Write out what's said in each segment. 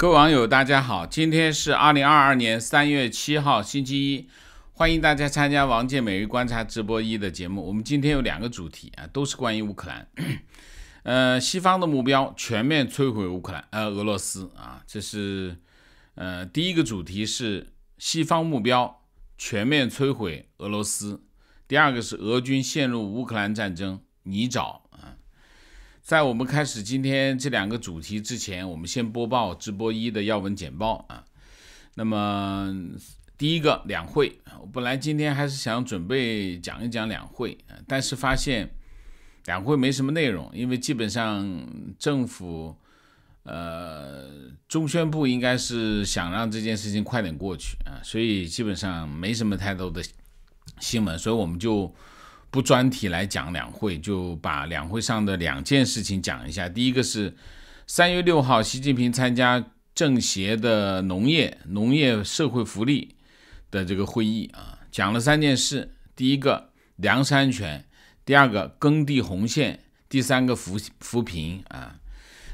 各位网友，大家好！今天是二零二二年三月七号，星期一，欢迎大家参加王建每日观察直播一的节目。我们今天有两个主题啊，都是关于乌克兰。呃，西方的目标全面摧毁乌克兰，呃，俄罗斯啊，这是呃第一个主题是西方目标全面摧毁俄罗斯。第二个是俄军陷入乌克兰战争泥沼。在我们开始今天这两个主题之前，我们先播报直播一的要闻简报啊。那么第一个两会，我本来今天还是想准备讲一讲两会啊，但是发现两会没什么内容，因为基本上政府呃中宣部应该是想让这件事情快点过去啊，所以基本上没什么太多的新闻，所以我们就。不专题来讲两会，就把两会上的两件事情讲一下。第一个是三月六号，习近平参加政协的农业、农业社会福利的这个会议啊，讲了三件事：第一个粮食安全，第二个耕地红线，第三个扶扶贫啊。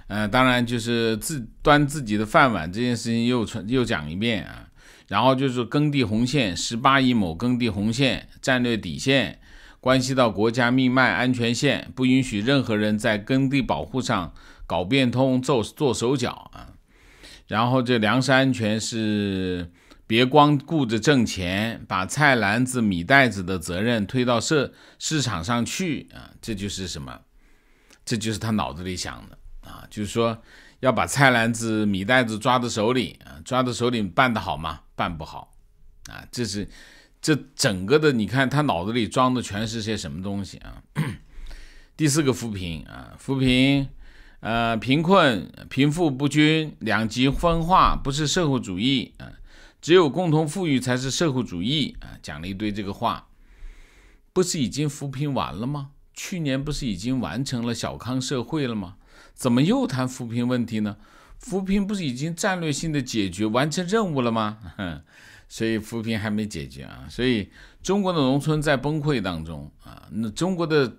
嗯，当然就是自端自己的饭碗这件事情又又讲一遍啊。然后就是耕地红线，十八亿亩耕地红线战略底线。关系到国家命脉、安全线，不允许任何人在耕地保护上搞变通、做做手脚啊！然后这粮食安全是别光顾着挣钱，把菜篮子、米袋子的责任推到市市场上去啊！这就是什么？这就是他脑子里想的啊！就是说要把菜篮子、米袋子抓到手里啊，抓到手里办得好吗？办不好啊！这是。这整个的，你看他脑子里装的全是些什么东西啊？第四个扶贫啊，扶贫，呃，贫困、贫富不均、两极分化，不是社会主义啊，只有共同富裕才是社会主义啊，讲了一堆这个话，不是已经扶贫完了吗？去年不是已经完成了小康社会了吗？怎么又谈扶贫问题呢？扶贫不是已经战略性的解决、完成任务了吗？哼。所以扶贫还没解决啊！所以中国的农村在崩溃当中啊！那中国的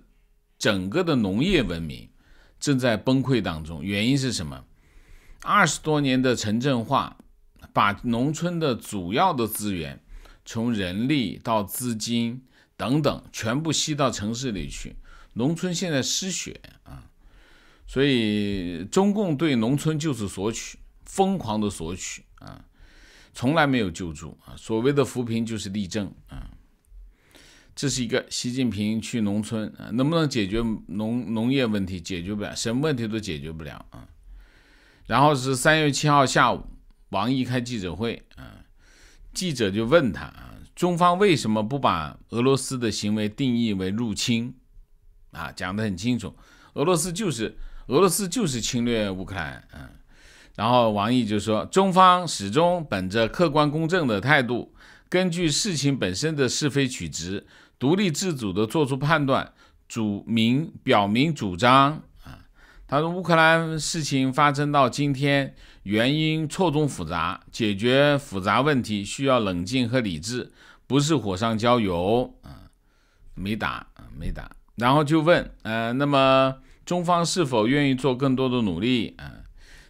整个的农业文明正在崩溃当中，原因是什么？二十多年的城镇化把农村的主要的资源，从人力到资金等等，全部吸到城市里去，农村现在失血啊！所以中共对农村就是索取，疯狂的索取。从来没有救助啊！所谓的扶贫就是例证啊！这是一个习近平去农村啊，能不能解决农农业问题？解决不了，什么问题都解决不了啊！然后是三月七号下午，王毅开记者会啊，记者就问他啊，中方为什么不把俄罗斯的行为定义为入侵？啊，讲的很清楚，俄罗斯就是俄罗斯就是侵略乌克兰啊！然后王毅就说：“中方始终本着客观公正的态度，根据事情本身的是非曲直，独立自主地做出判断，主明表明主张啊。”他说：“乌克兰事情发生到今天，原因错综复杂，解决复杂问题需要冷静和理智，不是火上浇油啊。”没打啊，没打。然后就问：“呃，那么中方是否愿意做更多的努力啊？”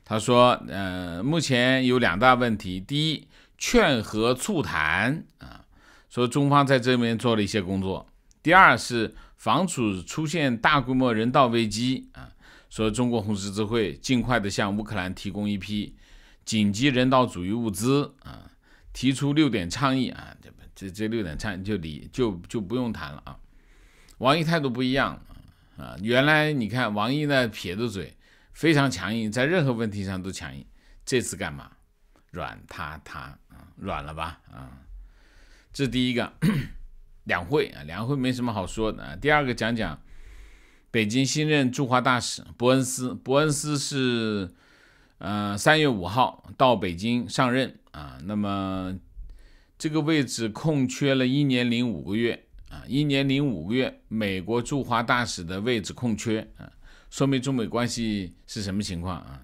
他说：，呃，目前有两大问题，第一，劝和促谈啊，说中方在这边做了一些工作；，第二是防止出现大规模人道危机啊，说中国红十字会尽快的向乌克兰提供一批紧急人道主义物资啊，提出六点倡议啊，这这这六点倡就理就就不用谈了啊。王毅态度不一样啊，原来你看王毅那撇着嘴。非常强硬，在任何问题上都强硬。这次干嘛？软塌塌，啊，软了吧？啊，这是第一个两会啊。两会没什么好说的。第二个讲讲北京新任驻华大使伯恩斯。伯恩斯是呃三月五号到北京上任啊。那么这个位置空缺了一年零五个月啊，一年零五个月，美国驻华大使的位置空缺啊。说明中美关系是什么情况啊？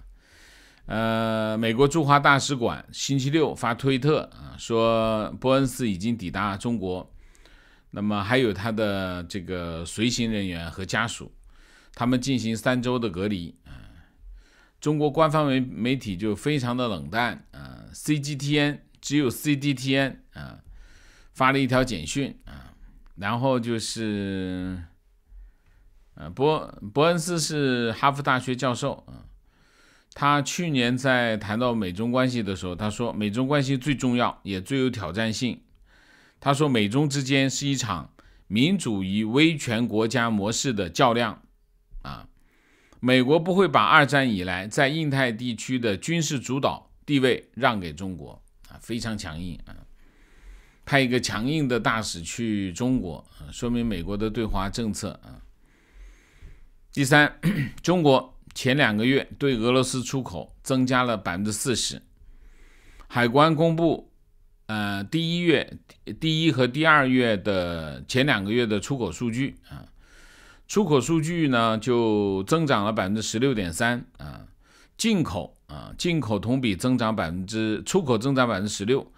呃，美国驻华大使馆星期六发推特啊，说波恩斯已经抵达中国，那么还有他的这个随行人员和家属，他们进行三周的隔离啊。中国官方媒媒体就非常的冷淡啊，CGTN 只有 c d t n 啊发了一条简讯啊，然后就是。啊，伯伯恩斯是哈佛大学教授啊，他去年在谈到美中关系的时候，他说美中关系最重要也最有挑战性。他说美中之间是一场民主与威权国家模式的较量啊，美国不会把二战以来在印太地区的军事主导地位让给中国啊，非常强硬啊，派一个强硬的大使去中国，说明美国的对华政策啊。第三，中国前两个月对俄罗斯出口增加了百分之四十。海关公布，呃，第一月、第一和第二月的前两个月的出口数据啊，出口数据呢就增长了百分之十六点三啊，进口啊，进口同比增长百分之，出口增长百分之十六，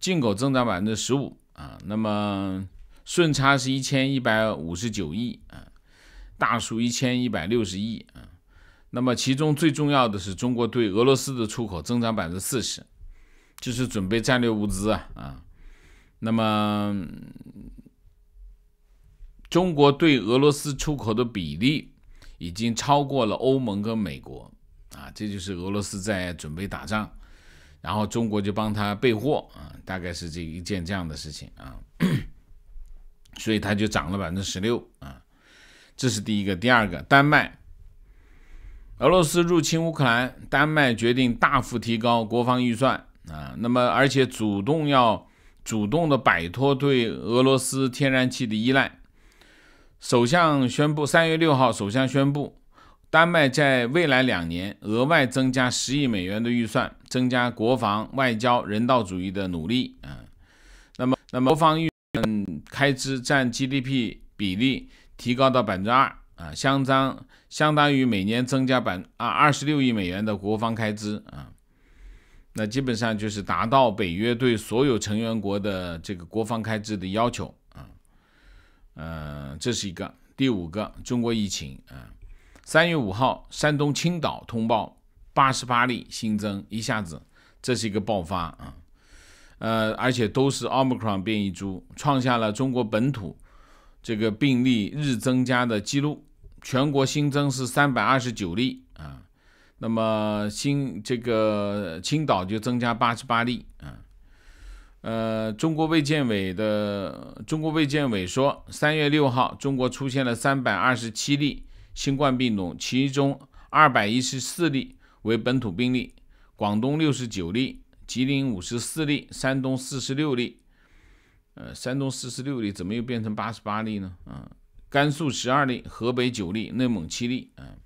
进口增长百分之十五啊，那么顺差是一千一百五十九亿啊。大数一千一百六十亿啊，那么其中最重要的是中国对俄罗斯的出口增长百分之四十，就是准备战略物资啊啊，那么中国对俄罗斯出口的比例已经超过了欧盟跟美国啊，这就是俄罗斯在准备打仗，然后中国就帮他备货啊，大概是这一件这样的事情啊，所以它就涨了百分之十六啊。这是第一个，第二个，丹麦，俄罗斯入侵乌克兰，丹麦决定大幅提高国防预算啊，那么而且主动要主动的摆脱对俄罗斯天然气的依赖。首相宣布，三月六号，首相宣布，丹麦在未来两年额外增加十亿美元的预算，增加国防、外交、人道主义的努力。啊。那么那么国防预算开支占 GDP 比例。提高到百分之二啊，相当相当于每年增加百啊二十六亿美元的国防开支啊，那基本上就是达到北约对所有成员国的这个国防开支的要求啊，呃，这是一个第五个，中国疫情啊，三月五号，山东青岛通报八十八例新增，一下子这是一个爆发啊，呃，而且都是奥密克戎变异株，创下了中国本土。这个病例日增加的记录，全国新增是三百二十九例啊，那么新这个青岛就增加八十八例啊，呃，中国卫健委的中国卫健委说，三月六号，中国出现了三百二十七例新冠病毒，其中二百一十四例为本土病例，广东六十九例，吉林五十四例，山东四十六例。呃，山东四十六例，怎么又变成八十八例呢？啊，甘肃十二例，河北九例，内蒙七例。啊，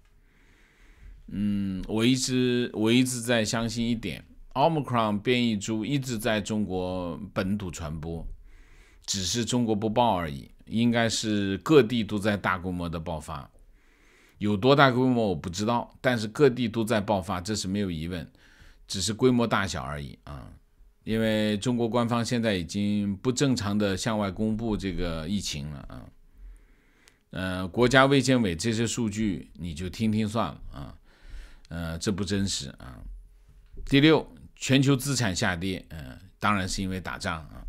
嗯，我一直我一直在相信一点，奥 r 克 n 变异株一直在中国本土传播，只是中国不报而已。应该是各地都在大规模的爆发，有多大规模我不知道，但是各地都在爆发，这是没有疑问，只是规模大小而已。啊。因为中国官方现在已经不正常的向外公布这个疫情了啊，呃，国家卫健委这些数据你就听听算了啊，呃，这不真实啊。第六，全球资产下跌，嗯，当然是因为打仗啊。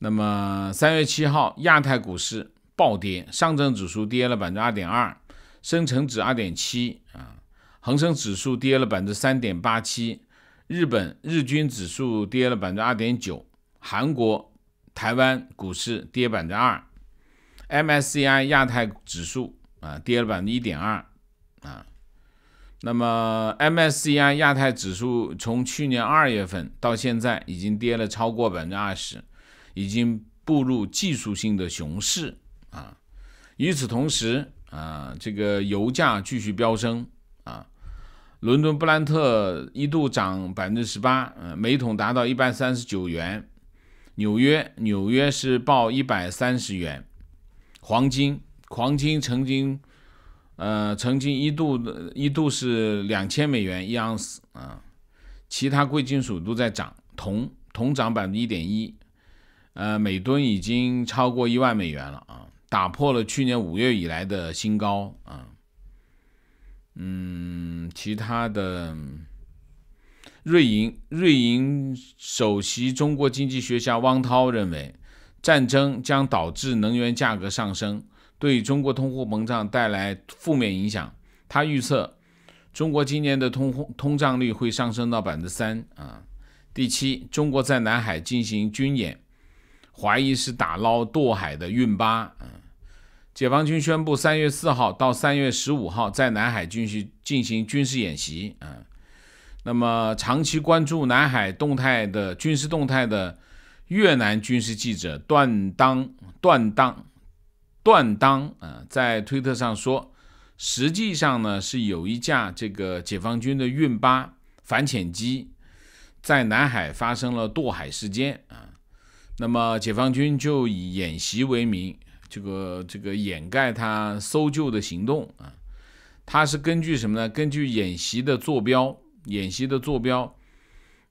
那么三月七号，亚太股市暴跌，上证指数跌了百分之二点二，深成指二点七啊，恒生指数跌了百分之三点八七。日本日均指数跌了百分之二点九，韩国、台湾股市跌百分之二，MSCI 亚太指数啊跌了百分之一点二啊。那么 MSCI 亚太指数从去年二月份到现在已经跌了超过百分之二十，已经步入技术性的熊市啊。与此同时啊，这个油价继续飙升。伦敦布兰特一度涨百分之十八，嗯，每桶达到一百三十九元。纽约，纽约是报一百三十元。黄金，黄金曾经，呃，曾经一度一度是两千美元一盎司啊。其他贵金属都在涨，铜，铜涨百分之一点一，呃，每吨已经超过一万美元了啊，打破了去年五月以来的新高啊。嗯，其他的，瑞银瑞银首席中国经济学家汪涛认为，战争将导致能源价格上升，对中国通货膨胀带来负面影响。他预测，中国今年的通通胀率会上升到百分之三啊。第七，中国在南海进行军演，怀疑是打捞渡海的运八，嗯。解放军宣布，三月四号到三月十五号在南海军续进行军事演习。嗯，那么长期关注南海动态的军事动态的越南军事记者段当段当段当啊，在推特上说，实际上呢是有一架这个解放军的运八反潜机在南海发生了堕海事件啊。那么解放军就以演习为名。这个这个掩盖他搜救的行动啊，他是根据什么呢？根据演习的坐标，演习的坐标，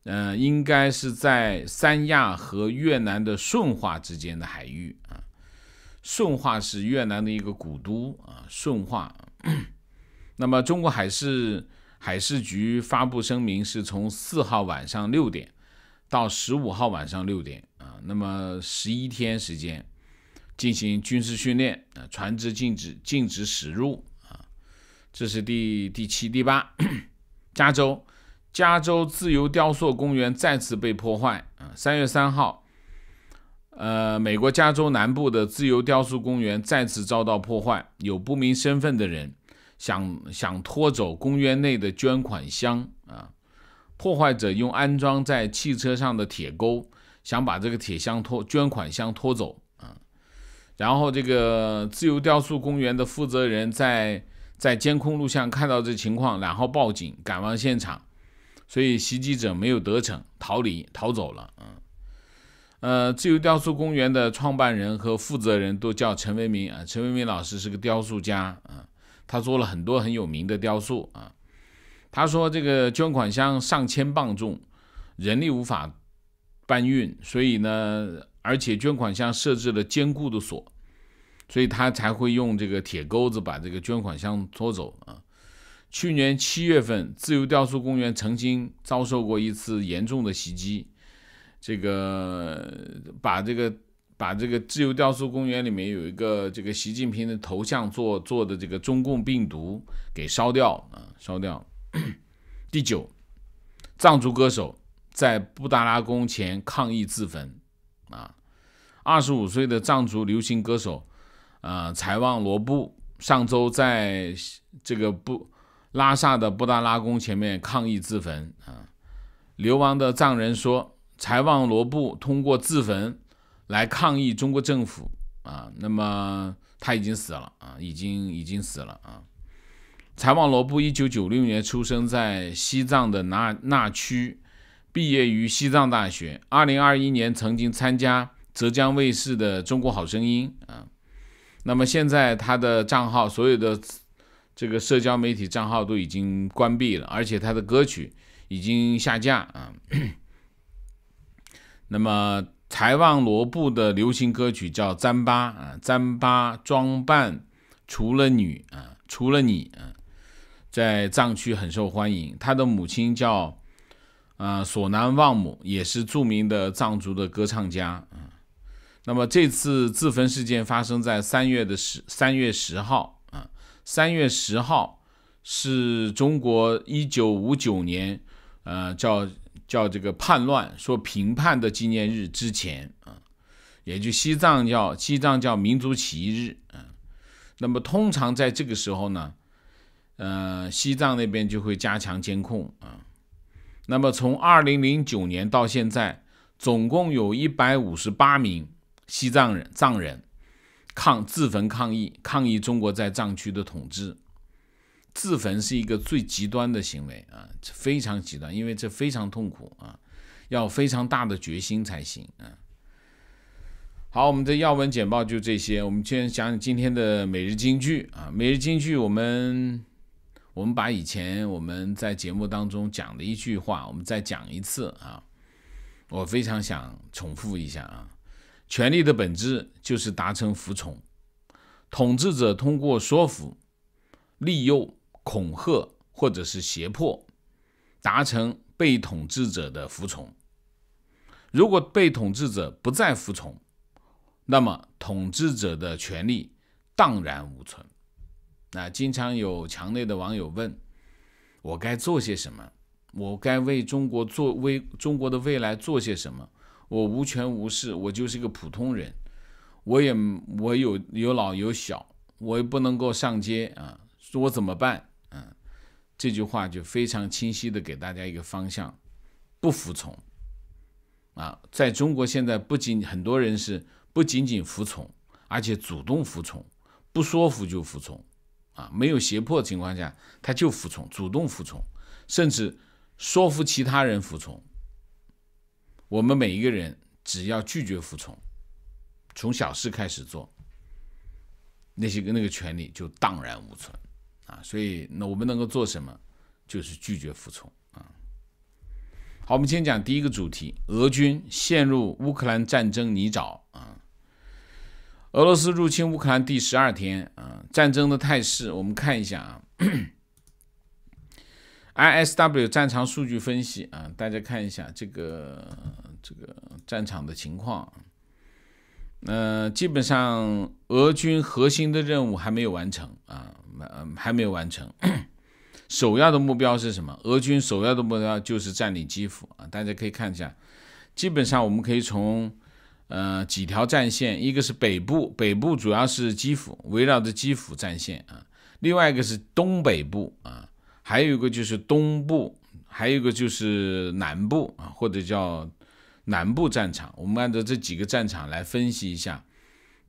嗯，应该是在三亚和越南的顺化之间的海域啊。顺化是越南的一个古都啊，顺化。那么中国海事海事局发布声明，是从四号晚上六点到十五号晚上六点啊，那么十一天时间。进行军事训练啊，船只禁止禁止驶入啊，这是第第七第八，加州加州自由雕塑公园再次被破坏啊，三月三号，呃，美国加州南部的自由雕塑公园再次遭到破坏，有不明身份的人想想拖走公园内的捐款箱啊，破坏者用安装在汽车上的铁钩想把这个铁箱拖捐款箱拖走。然后，这个自由雕塑公园的负责人在在监控录像看到这情况，然后报警赶往现场，所以袭击者没有得逞，逃离逃走了。嗯，呃，自由雕塑公园的创办人和负责人都叫陈为民啊，陈为民老师是个雕塑家啊，他做了很多很有名的雕塑啊。他说这个捐款箱上千磅重，人力无法搬运，所以呢。而且捐款箱设置了坚固的锁，所以他才会用这个铁钩子把这个捐款箱拖走啊。去年七月份，自由雕塑公园曾经遭受过一次严重的袭击，这个把这个把这个自由雕塑公园里面有一个这个习近平的头像做做的这个中共病毒给烧掉啊，烧掉。第九，藏族歌手在布达拉宫前抗议自焚。二十五岁的藏族流行歌手，啊，才旺罗布上周在这个布拉萨的布达拉宫前面抗议自焚啊。流亡的藏人说，才旺罗布通过自焚来抗议中国政府啊。那么他已经死了啊，已经已经死了啊。才旺罗布一九九六年出生在西藏的纳纳区，毕业于西藏大学。二零二一年曾经参加。浙江卫视的《中国好声音》啊，那么现在他的账号所有的这个社交媒体账号都已经关闭了，而且他的歌曲已经下架啊。那么才旺罗布的流行歌曲叫《糌粑》啊，《糌粑》装扮除了你啊，除了你啊，在藏区很受欢迎。他的母亲叫啊索南旺姆，也是著名的藏族的歌唱家啊。那么这次自焚事件发生在三月的十，三月十号，啊，三月十号是中国一九五九年，呃，叫叫这个叛乱，说平叛的纪念日之前，啊，也就西藏叫西藏叫民族起义日，啊，那么通常在这个时候呢，呃，西藏那边就会加强监控，啊，那么从二零零九年到现在，总共有一百五十八名。西藏人、藏人抗自焚抗议，抗议中国在藏区的统治。自焚是一个最极端的行为啊，非常极端，因为这非常痛苦啊，要非常大的决心才行啊。好，我们的要闻简报就这些，我们先讲今天的每日金句啊。每日金句，我们我们把以前我们在节目当中讲的一句话，我们再讲一次啊。我非常想重复一下啊。权力的本质就是达成服从，统治者通过说服、利诱、恐吓或者是胁迫，达成被统治者的服从。如果被统治者不再服从，那么统治者的权力荡然无存。那经常有墙内的网友问我该做些什么，我该为中国做为中国的未来做些什么？我无权无势，我就是一个普通人，我也我有有老有小，我也不能够上街啊，我怎么办？啊，这句话就非常清晰的给大家一个方向，不服从，啊，在中国现在不仅很多人是不仅仅服从，而且主动服从，不说服就服从，啊，没有胁迫情况下他就服从，主动服从，甚至说服其他人服从。我们每一个人只要拒绝服从，从小事开始做，那些个那个权利就荡然无存啊！所以，那我们能够做什么，就是拒绝服从啊。好，我们先讲第一个主题：俄军陷入乌克兰战争泥沼啊！俄罗斯入侵乌克兰第十二天啊，战争的态势我们看一下啊。ISW 战场数据分析啊，大家看一下这个这个战场的情况。呃，基本上俄军核心的任务还没有完成啊，还没有完成。首要的目标是什么？俄军首要的目标就是占领基辅啊。大家可以看一下，基本上我们可以从呃几条战线，一个是北部，北部主要是基辅，围绕着基辅战线啊；另外一个是东北部啊。还有一个就是东部，还有一个就是南部啊，或者叫南部战场。我们按照这几个战场来分析一下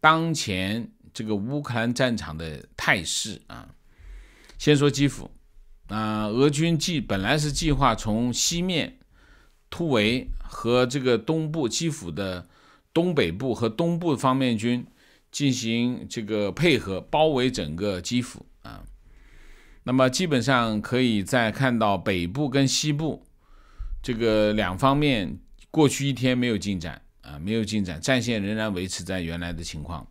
当前这个乌克兰战场的态势啊。先说基辅，啊，俄军计本来是计划从西面突围，和这个东部基辅的东北部和东部方面军进行这个配合，包围整个基辅。那么基本上可以在看到北部跟西部这个两方面，过去一天没有进展啊，没有进展，战线仍然维持在原来的情况。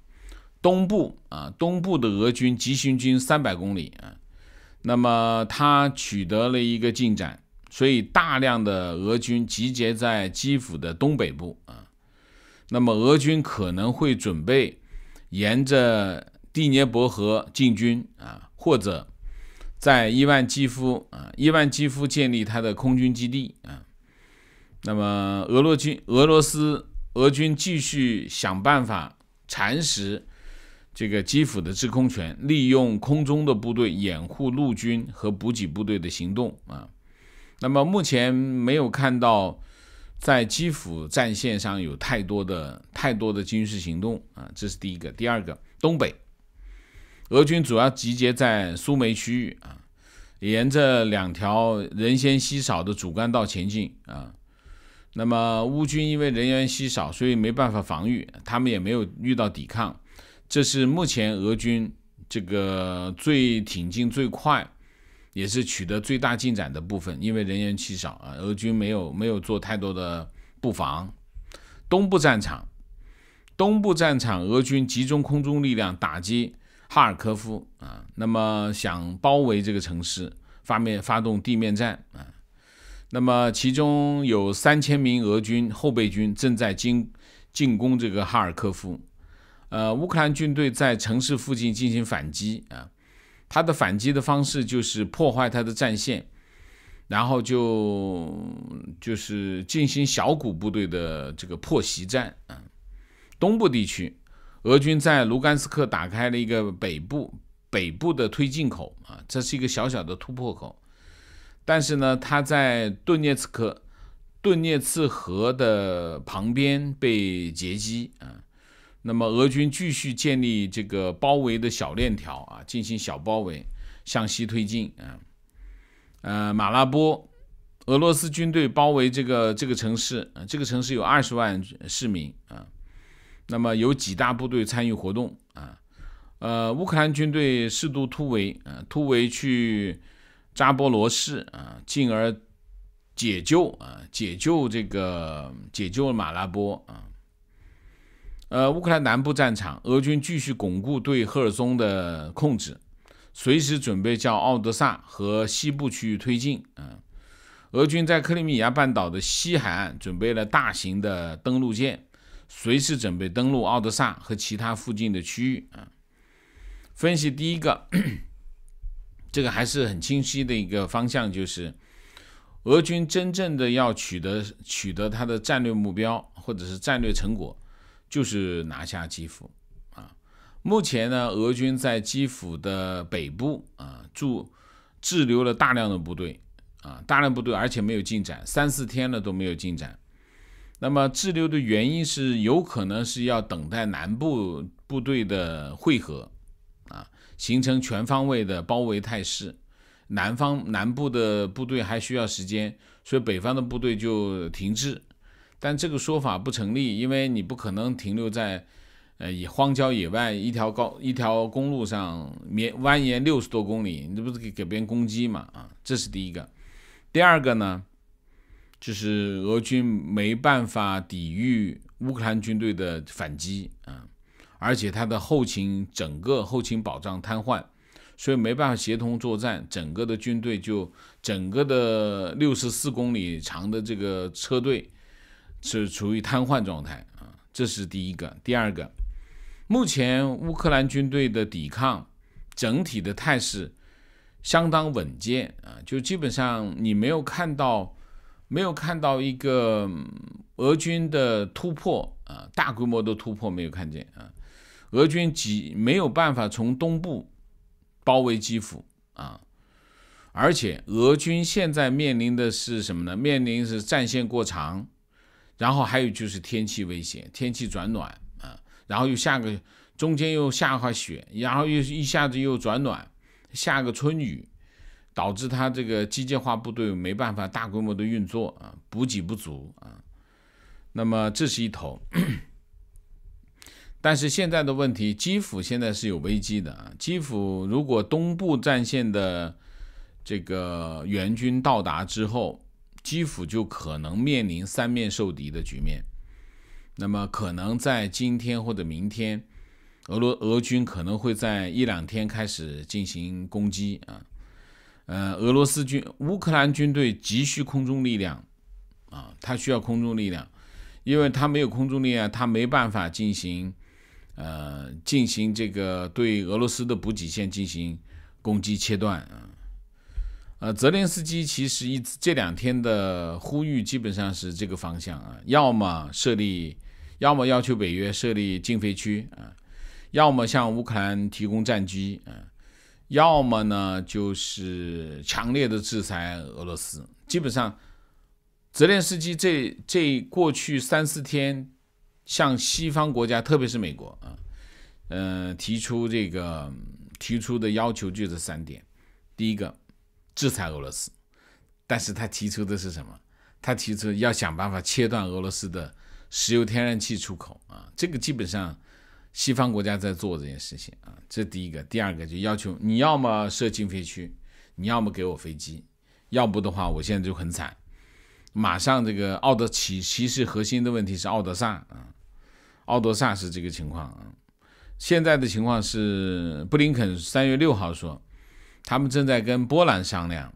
东部啊，东部的俄军急行军三百公里啊，那么它取得了一个进展，所以大量的俄军集结在基辅的东北部啊，那么俄军可能会准备沿着第聂伯河进军啊，或者。在伊万基夫啊，伊万基夫建立他的空军基地啊，那么俄罗军、俄罗斯俄军继续想办法蚕食这个基辅的制空权，利用空中的部队掩护陆军和补给部队的行动啊。那么目前没有看到在基辅战线上有太多的太多的军事行动啊，这是第一个。第二个，东北。俄军主要集结在苏梅区域啊，沿着两条人烟稀少的主干道前进啊。那么乌军因为人员稀少，所以没办法防御，他们也没有遇到抵抗。这是目前俄军这个最挺进最快，也是取得最大进展的部分。因为人员稀少啊，俄军没有没有做太多的布防。东部战场，东部战场俄军集中空中力量打击。哈尔科夫啊，那么想包围这个城市，发面发动地面战啊，那么其中有三千名俄军后备军正在进进攻这个哈尔科夫，呃，乌克兰军队在城市附近进行反击啊，他的反击的方式就是破坏他的战线，然后就就是进行小股部队的这个破袭战啊，东部地区。俄军在卢甘斯克打开了一个北部北部的推进口啊，这是一个小小的突破口。但是呢，他在顿涅茨克顿涅茨河的旁边被截击啊。那么，俄军继续建立这个包围的小链条啊，进行小包围向西推进啊。呃，马拉波俄罗斯军队包围这个这个城市啊，这个城市有二十万市民啊。那么有几大部队参与活动啊，呃，乌克兰军队适度突围啊，突围去扎波罗市啊，进而解救啊，解救这个解救马拉波啊，呃，乌克兰南部战场，俄军继续巩固对赫尔松的控制，随时准备向奥德萨和西部区域推进啊，俄军在克里米亚半岛的西海岸准备了大型的登陆舰。随时准备登陆奥德萨和其他附近的区域啊。分析第一个，这个还是很清晰的一个方向，就是俄军真正的要取得取得他的战略目标或者是战略成果，就是拿下基辅啊。目前呢，俄军在基辅的北部啊驻滞留了大量的部队啊，大量部队而且没有进展，三四天了都没有进展。那么滞留的原因是有可能是要等待南部部队的汇合，啊，形成全方位的包围态势。南方南部的部队还需要时间，所以北方的部队就停滞。但这个说法不成立，因为你不可能停留在，呃，荒郊野外一条高一条公路上绵蜿蜒六十多公里，你这不是给给别人攻击嘛？啊，这是第一个。第二个呢？就是俄军没办法抵御乌克兰军队的反击，啊，而且他的后勤整个后勤保障瘫痪，所以没办法协同作战，整个的军队就整个的六十四公里长的这个车队是处于瘫痪状态啊，这是第一个。第二个，目前乌克兰军队的抵抗整体的态势相当稳健啊，就基本上你没有看到。没有看到一个俄军的突破啊，大规模的突破没有看见啊。俄军几没有办法从东部包围基辅啊，而且俄军现在面临的是什么呢？面临是战线过长，然后还有就是天气危险，天气转暖啊，然后又下个中间又下下雪，然后又一下子又转暖，下个春雨。导致他这个机械化部队没办法大规模的运作啊，补给不足啊。那么这是一头。但是现在的问题，基辅现在是有危机的啊。基辅如果东部战线的这个援军到达之后，基辅就可能面临三面受敌的局面。那么可能在今天或者明天，俄罗俄军可能会在一两天开始进行攻击啊。呃，俄罗斯军、乌克兰军队急需空中力量，啊，他需要空中力量，因为他没有空中力量，他没办法进行，呃，进行这个对俄罗斯的补给线进行攻击切断啊。呃，泽连斯基其实一这两天的呼吁基本上是这个方向啊，要么设立，要么要求北约设立禁飞区啊，要么向乌克兰提供战机啊。要么呢，就是强烈的制裁俄罗斯。基本上，泽连斯基这这过去三四天向西方国家，特别是美国啊，呃，提出这个提出的要求就是三点：第一个，制裁俄罗斯；但是他提出的是什么？他提出要想办法切断俄罗斯的石油、天然气出口啊，这个基本上。西方国家在做这件事情啊，这第一个，第二个就要求你要么设禁飞区，你要么给我飞机，要不的话我现在就很惨。马上这个奥德骑骑士核心的问题是奥德萨啊，奥德萨是这个情况啊。现在的情况是布林肯三月六号说，他们正在跟波兰商量，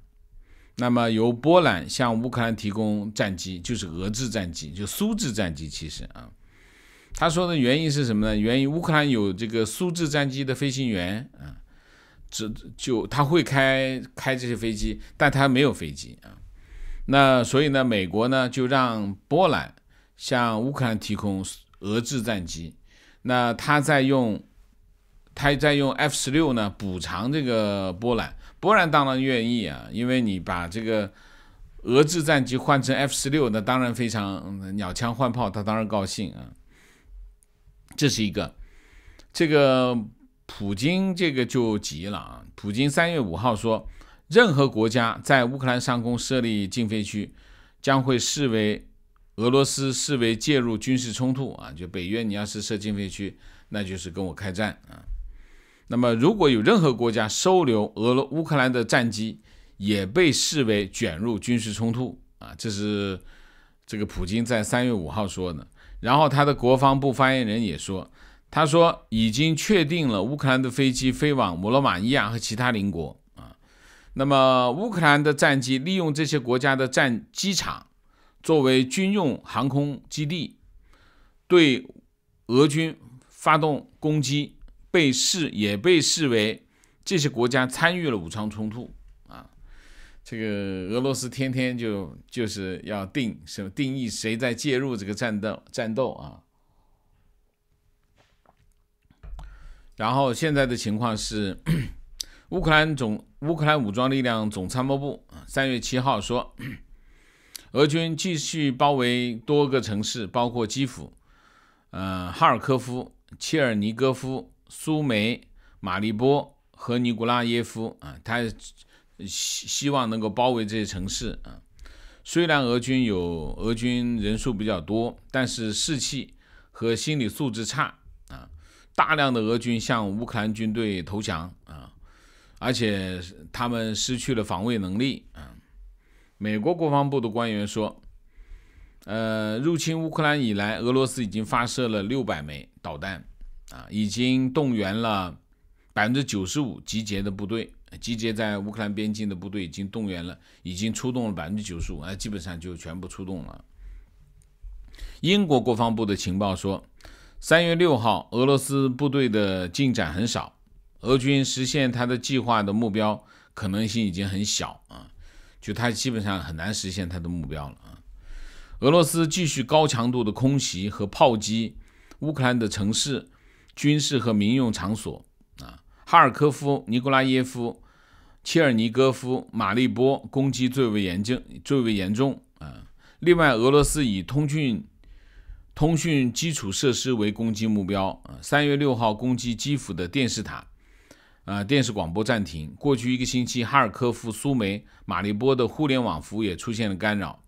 那么由波兰向乌克兰提供战机，就是俄制战机，就苏制战机，其实啊。他说的原因是什么呢？原因乌克兰有这个苏制战机的飞行员啊，这就他会开开这些飞机，但他没有飞机啊。那所以呢，美国呢就让波兰向乌克兰提供俄制战机，那他在用他在用 F 十六呢补偿这个波兰。波兰当然愿意啊，因为你把这个俄制战机换成 F 十六，那当然非常鸟枪换炮，他当然高兴啊。这是一个，这个普京这个就急了啊！普京三月五号说，任何国家在乌克兰上空设立禁飞区，将会视为俄罗斯视为介入军事冲突啊！就北约，你要是设禁飞区，那就是跟我开战啊！那么如果有任何国家收留俄罗乌克兰的战机，也被视为卷入军事冲突啊！这是这个普京在三月五号说的。然后，他的国防部发言人也说，他说已经确定了乌克兰的飞机飞往摩罗马尼亚和其他邻国啊。那么，乌克兰的战机利用这些国家的战机场作为军用航空基地，对俄军发动攻击，被视也被视为这些国家参与了武昌冲突。这个俄罗斯天天就就是要定什么定义谁在介入这个战斗战斗啊？然后现在的情况是，乌克兰总乌克兰武装力量总参谋部三月七号说，俄军继续包围多个城市，包括基辅、呃哈尔科夫、切尔尼戈夫、苏梅、马利波和尼古拉耶夫啊，他。希希望能够包围这些城市啊！虽然俄军有俄军人数比较多，但是士气和心理素质差啊！大量的俄军向乌克兰军队投降啊！而且他们失去了防卫能力啊！美国国防部的官员说，呃，入侵乌克兰以来，俄罗斯已经发射了六百枚导弹啊！已经动员了百分之九十五集结的部队。集结在乌克兰边境的部队已经动员了，已经出动了百分之九十五，啊，基本上就全部出动了。英国国防部的情报说，三月六号，俄罗斯部队的进展很少，俄军实现他的计划的目标可能性已经很小啊，就他基本上很难实现他的目标了啊。俄罗斯继续高强度的空袭和炮击乌克兰的城市、军事和民用场所啊，哈尔科夫、尼古拉耶夫。切尔尼戈夫、马利波攻击最为严重，最为严重啊！另外，俄罗斯以通讯、通讯基础设施为攻击目标啊。三月六号攻击基辅的电视塔，啊，电视广播暂停。过去一个星期，哈尔科夫、苏梅、马利波的互联网服务也出现了干扰。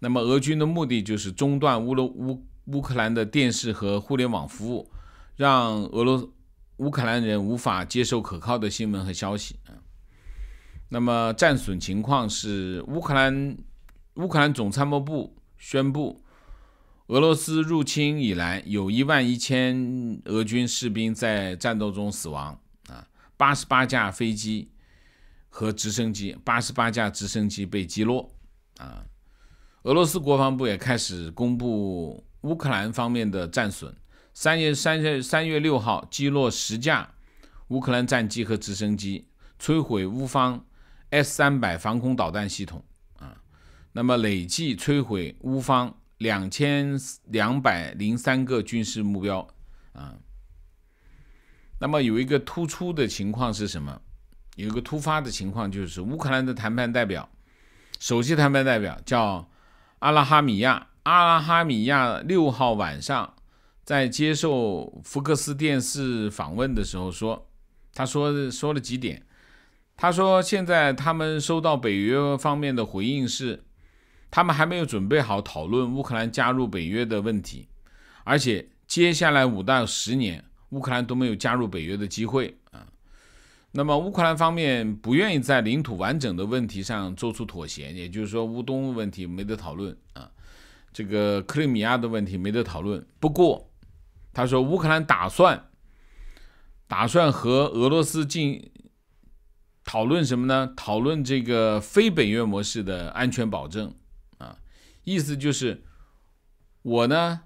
那么，俄军的目的就是中断乌罗乌乌克兰的电视和互联网服务，让俄罗乌克兰人无法接受可靠的新闻和消息。那么战损情况是，乌克兰乌克兰总参谋部宣布，俄罗斯入侵以来，有一万一千俄军士兵在战斗中死亡啊，八十八架飞机和直升机，八十八架直升机被击落啊。俄罗斯国防部也开始公布乌克兰方面的战损，三月三月三月六号击落十架乌克兰战机和直升机，摧毁乌方。S 三百防空导弹系统啊，那么累计摧毁乌方两千两百零三个军事目标啊。那么有一个突出的情况是什么？有一个突发的情况就是，乌克兰的谈判代表，首席谈判代表叫阿拉哈米亚。阿拉哈米亚六号晚上在接受福克斯电视访问的时候说，他说说了几点。他说，现在他们收到北约方面的回应是，他们还没有准备好讨论乌克兰加入北约的问题，而且接下来五到十年，乌克兰都没有加入北约的机会啊。那么乌克兰方面不愿意在领土完整的问题上做出妥协，也就是说乌东问题没得讨论啊，这个克里米亚的问题没得讨论。不过，他说乌克兰打算，打算和俄罗斯进。讨论什么呢？讨论这个非北约模式的安全保证啊，意思就是我呢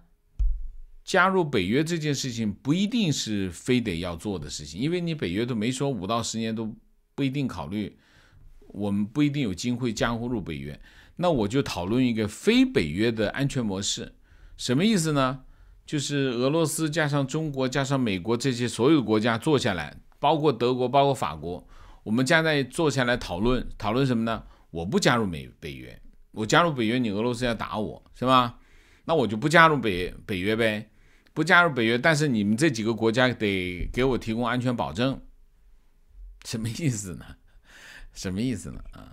加入北约这件事情不一定是非得要做的事情，因为你北约都没说五到十年都不一定考虑，我们不一定有机会加入北约。那我就讨论一个非北约的安全模式，什么意思呢？就是俄罗斯加上中国加上美国这些所有国家坐下来，包括德国，包括法国。我们将在坐下来讨论讨论什么呢？我不加入美北约，我加入北约，你俄罗斯要打我是吧？那我就不加入北北约呗，不加入北约，但是你们这几个国家得给我提供安全保证，什么意思呢？什么意思呢？啊，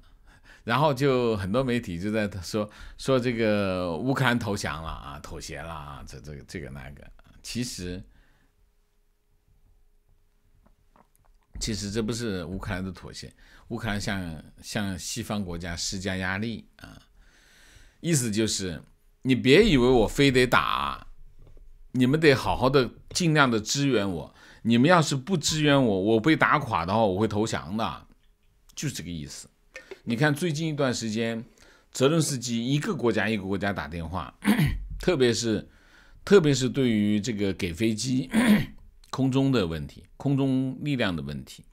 然后就很多媒体就在说说这个乌克兰投降了啊，妥协了啊，这这个这个那个，其实。其实这不是乌克兰的妥协，乌克兰向向西方国家施加压力啊，意思就是你别以为我非得打，你们得好好的尽量的支援我，你们要是不支援我，我被打垮的话，我会投降的，就是这个意思。你看最近一段时间，泽伦斯基一个国家一个国家打电话，特别是特别是对于这个给飞机。空中的问题，空中力量的问题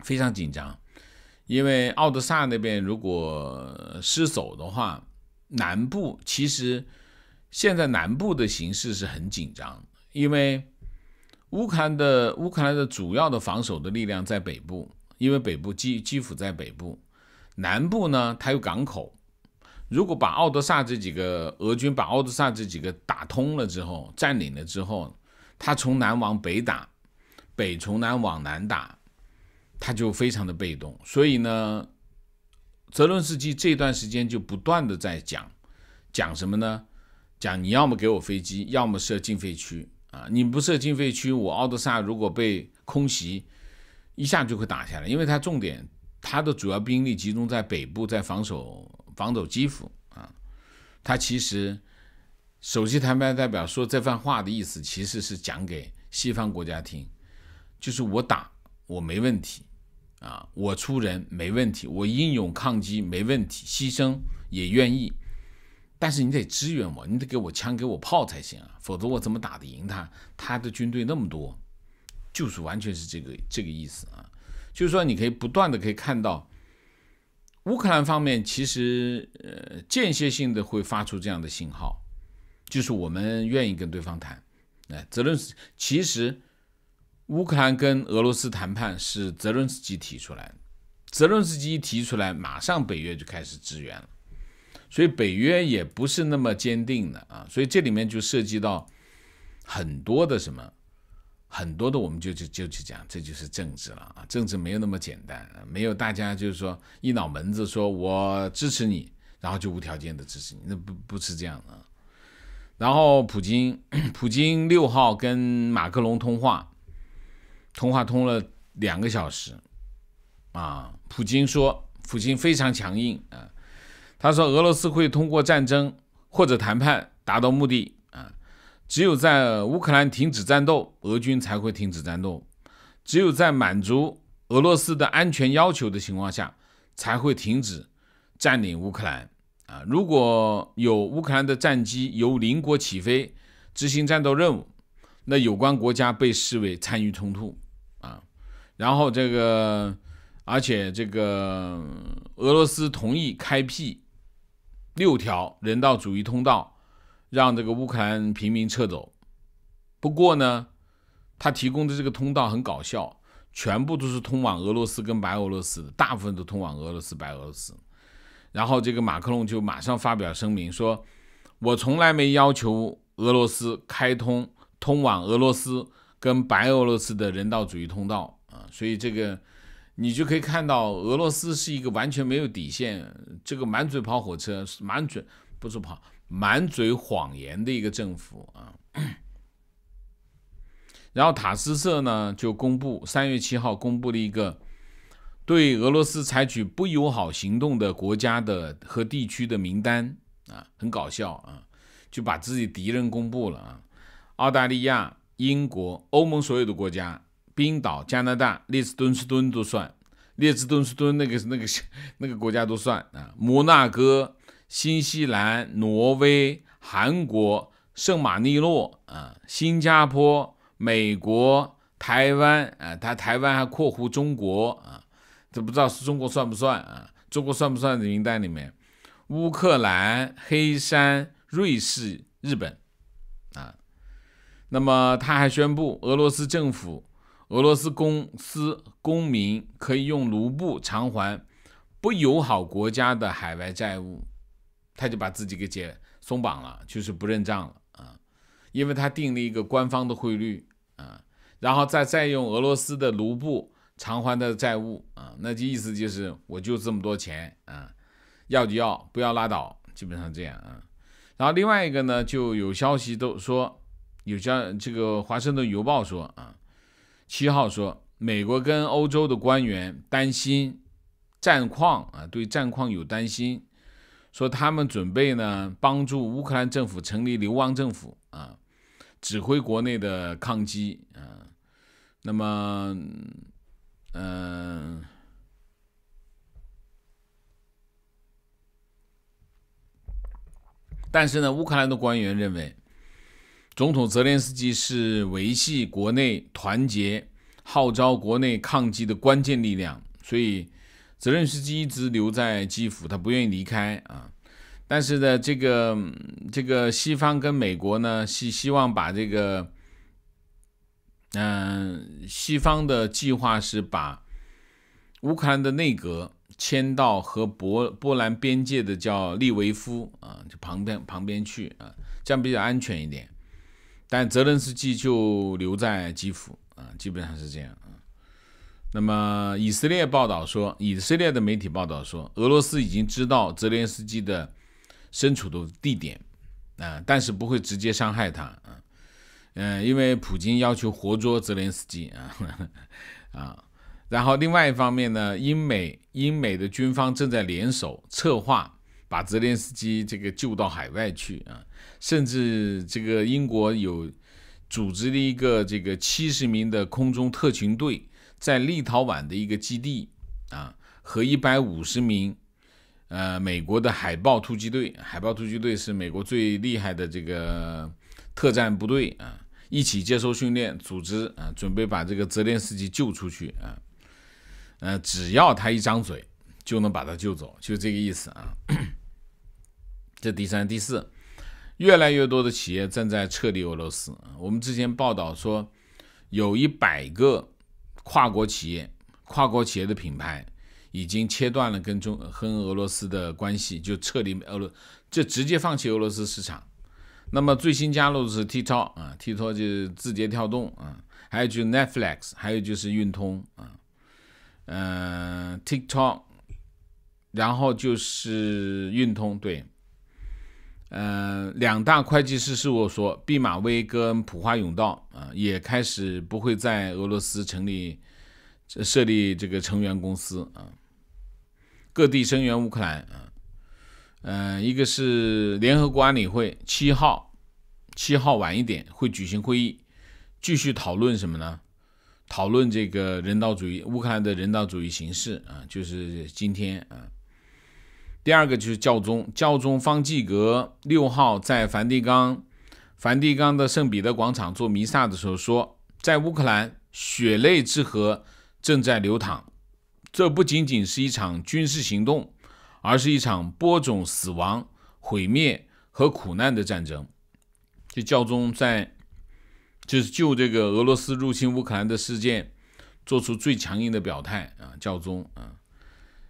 非常紧张。因为奥德萨那边如果失守的话，南部其实现在南部的形势是很紧张，因为乌克兰的乌克兰的主要的防守的力量在北部，因为北部基基辅在北部，南部呢它有港口。如果把奥德萨这几个俄军把奥德萨这几个打通了之后，占领了之后。他从南往北打，北从南往南打，他就非常的被动。所以呢，泽伦斯基这段时间就不断的在讲，讲什么呢？讲你要么给我飞机，要么设禁飞区啊！你不设禁飞区，我奥德萨如果被空袭，一下就会打下来，因为他重点，他的主要兵力集中在北部，在防守防守基辅啊，他其实。首席谈判代表说这番话的意思，其实是讲给西方国家听，就是我打我没问题啊，我出人没问题，我英勇抗击没问题，牺牲也愿意。但是你得支援我，你得给我枪给我炮才行啊，否则我怎么打得赢他？他的军队那么多，就是完全是这个这个意思啊。就是说，你可以不断的可以看到，乌克兰方面其实呃间歇性的会发出这样的信号。就是我们愿意跟对方谈，哎，泽伦斯其实乌克兰跟俄罗斯谈判是泽伦斯基提出来，的，泽伦斯基一提出来，马上北约就开始支援了，所以北约也不是那么坚定的啊，所以这里面就涉及到很多的什么，很多的我们就就就去讲，这就是政治了啊，政治没有那么简单，没有大家就是说一脑门子说我支持你，然后就无条件的支持你，那不不是这样的。然后，普京，普京六号跟马克龙通话，通话通了两个小时，啊，普京说，普京非常强硬啊，他说，俄罗斯会通过战争或者谈判达到目的啊，只有在乌克兰停止战斗，俄军才会停止战斗，只有在满足俄罗斯的安全要求的情况下，才会停止占领乌克兰。啊，如果有乌克兰的战机由邻国起飞执行战斗任务，那有关国家被视为参与冲突啊。然后这个，而且这个俄罗斯同意开辟六条人道主义通道，让这个乌克兰平民撤走。不过呢，他提供的这个通道很搞笑，全部都是通往俄罗斯跟白俄罗斯的，大部分都通往俄罗斯、白俄罗斯。然后这个马克龙就马上发表声明说：“我从来没要求俄罗斯开通通往俄罗斯跟白俄罗斯的人道主义通道啊！”所以这个你就可以看到，俄罗斯是一个完全没有底线、这个满嘴跑火车、满嘴不是跑、满嘴谎言的一个政府啊。然后塔斯社呢就公布三月七号公布了一个。对俄罗斯采取不友好行动的国家的和地区的名单啊，很搞笑啊，就把自己敌人公布了啊。澳大利亚、英国、欧盟所有的国家，冰岛、加拿大、列支敦士敦都算，列支敦士敦那个那个那个国家都算啊。摩纳哥、新西兰、挪威、韩国、圣马利诺啊、新加坡、美国、台湾啊，他台湾还括弧中国啊。这不知道是中国算不算啊？中国算不算的名单里面？乌克兰、黑山、瑞士、日本，啊，那么他还宣布，俄罗斯政府、俄罗斯公司、公民可以用卢布偿还不友好国家的海外债务，他就把自己给解松绑了，就是不认账了啊，因为他定了一个官方的汇率啊，然后再再用俄罗斯的卢布。偿还的债务啊，那就意思就是我就这么多钱啊，要就要，不要拉倒，基本上这样啊。然后另外一个呢，就有消息都说，有消这个《华盛顿邮报》说啊，七号说，美国跟欧洲的官员担心战况啊，对战况有担心，说他们准备呢帮助乌克兰政府成立流亡政府啊，指挥国内的抗击啊。那么。嗯，但是呢，乌克兰的官员认为，总统泽连斯基是维系国内团结、号召国内抗击的关键力量，所以泽连斯基一直留在基辅，他不愿意离开啊。但是呢，这个这个西方跟美国呢，是希望把这个。嗯，西方的计划是把乌克兰的内阁迁到和波波兰边界的叫利维夫啊，就旁边旁边去啊，这样比较安全一点。但泽连斯基就留在基辅啊，基本上是这样啊。那么以色列报道说，以色列的媒体报道说，俄罗斯已经知道泽连斯基的身处的地点啊，但是不会直接伤害他啊。嗯，因为普京要求活捉泽连斯基啊 啊，然后另外一方面呢，英美英美的军方正在联手策划把泽连斯基这个救到海外去啊，甚至这个英国有组织的一个这个七十名的空中特勤队在立陶宛的一个基地啊，和一百五十名呃美国的海豹突击队，海豹突击队是美国最厉害的这个特战部队啊。一起接受训练，组织啊，准备把这个泽连斯基救出去啊，呃，只要他一张嘴，就能把他救走，就这个意思啊。这第三、第四，越来越多的企业正在撤离俄罗斯。我们之前报道说，有一百个跨国企业，跨国企业的品牌已经切断了跟中、跟俄罗斯的关系，就撤离俄罗，就直接放弃俄罗斯市场。那么最新加入的是 TikTok 啊，TikTok 就是字节跳动啊，还有就是 Netflix，还有就是运通啊，嗯，TikTok，然后就是运通对，嗯，两大会计师事务所毕马威跟普华永道啊也开始不会在俄罗斯成立设立这个成员公司啊，各地声援乌克兰啊。嗯，一个是联合国安理会七号，七号晚一点会举行会议，继续讨论什么呢？讨论这个人道主义，乌克兰的人道主义形势啊，就是今天啊。第二个就是教宗，教宗方济格六号在梵蒂冈，梵蒂冈的圣彼得广场做弥撒的时候说，在乌克兰血泪之河正在流淌，这不仅仅是一场军事行动。而是一场播种死亡、毁灭和苦难的战争。这教宗在，就是就这个俄罗斯入侵乌克兰的事件，做出最强硬的表态啊！教宗啊，